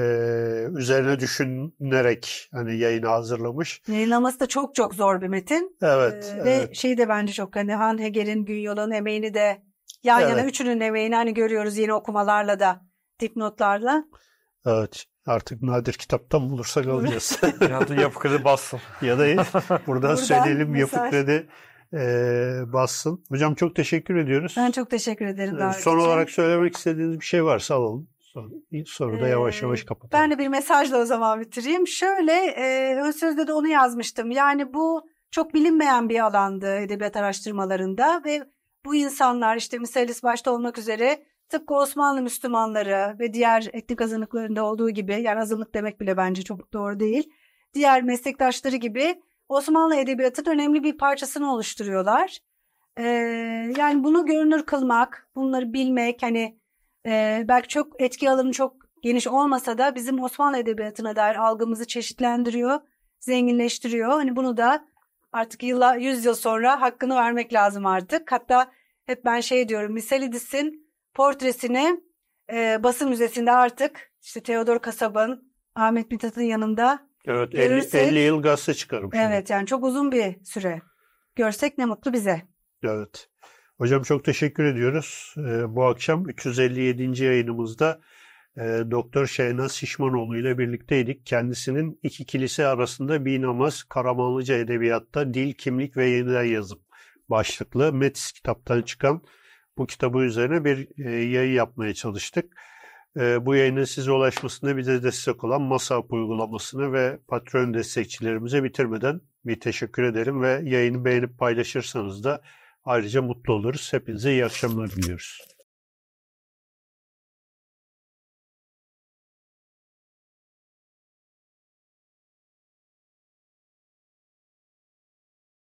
üzerine düşünerek hani yayını hazırlamış. Yayınlaması da çok çok zor bir metin. Evet. Ee, ve evet. şey de bence çok hani Han Heger'in gün yolun emeğini de yan evet. yana üçünün emeğini hani görüyoruz yine okumalarla da dipnotlarla. Evet. Artık nadir kitaptan bulursak [laughs] alacağız. [laughs] ya da yapıkredi bassın. ya da buradan, buradan söyleyelim yapıkredi e, bassın. Hocam çok teşekkür ediyoruz. Ben çok teşekkür ederim. Son için. olarak söylemek istediğiniz bir şey varsa alalım soruda ee, yavaş yavaş kapatalım. Ben de bir mesajla o zaman bitireyim. Şöyle, e, ön sözde de onu yazmıştım. Yani bu çok bilinmeyen bir alandı edebiyat araştırmalarında ve bu insanlar işte Misalis başta olmak üzere tıpkı Osmanlı Müslümanları ve diğer etnik azınlıklarında olduğu gibi yani azınlık demek bile bence çok doğru değil. Diğer meslektaşları gibi Osmanlı edebiyatının önemli bir parçasını oluşturuyorlar. Ee, yani bunu görünür kılmak, bunları bilmek hani e, belki çok etki alanı çok geniş olmasa da bizim Osmanlı Edebiyatı'na dair algımızı çeşitlendiriyor, zenginleştiriyor. Hani bunu da artık yıla 100 yıl sonra hakkını vermek lazım artık. Hatta hep ben şey diyorum Misalidis'in portresini e, basın müzesinde artık işte Theodor Kasaba'nın Ahmet Mithat'ın yanında Evet görürsek, 50 yıl gazete çıkarmış. Evet yani çok uzun bir süre. Görsek ne mutlu bize. Evet. Hocam çok teşekkür ediyoruz. Ee, bu akşam 357. yayınımızda e, Doktor Şeynaz Şişmanoğlu ile birlikteydik. Kendisinin iki kilise arasında bir namaz Karamanlıca Edebiyat'ta Dil, Kimlik ve Yeniden Yazım başlıklı Metis kitaptan çıkan bu kitabı üzerine bir e, yayı yapmaya çalıştık. E, bu yayının size ulaşmasında bize destek olan MASAP uygulamasını ve patron destekçilerimize bitirmeden bir teşekkür ederim ve yayını beğenip paylaşırsanız da Ayrıca mutlu oluruz. Hepinize iyi akşamlar diliyoruz.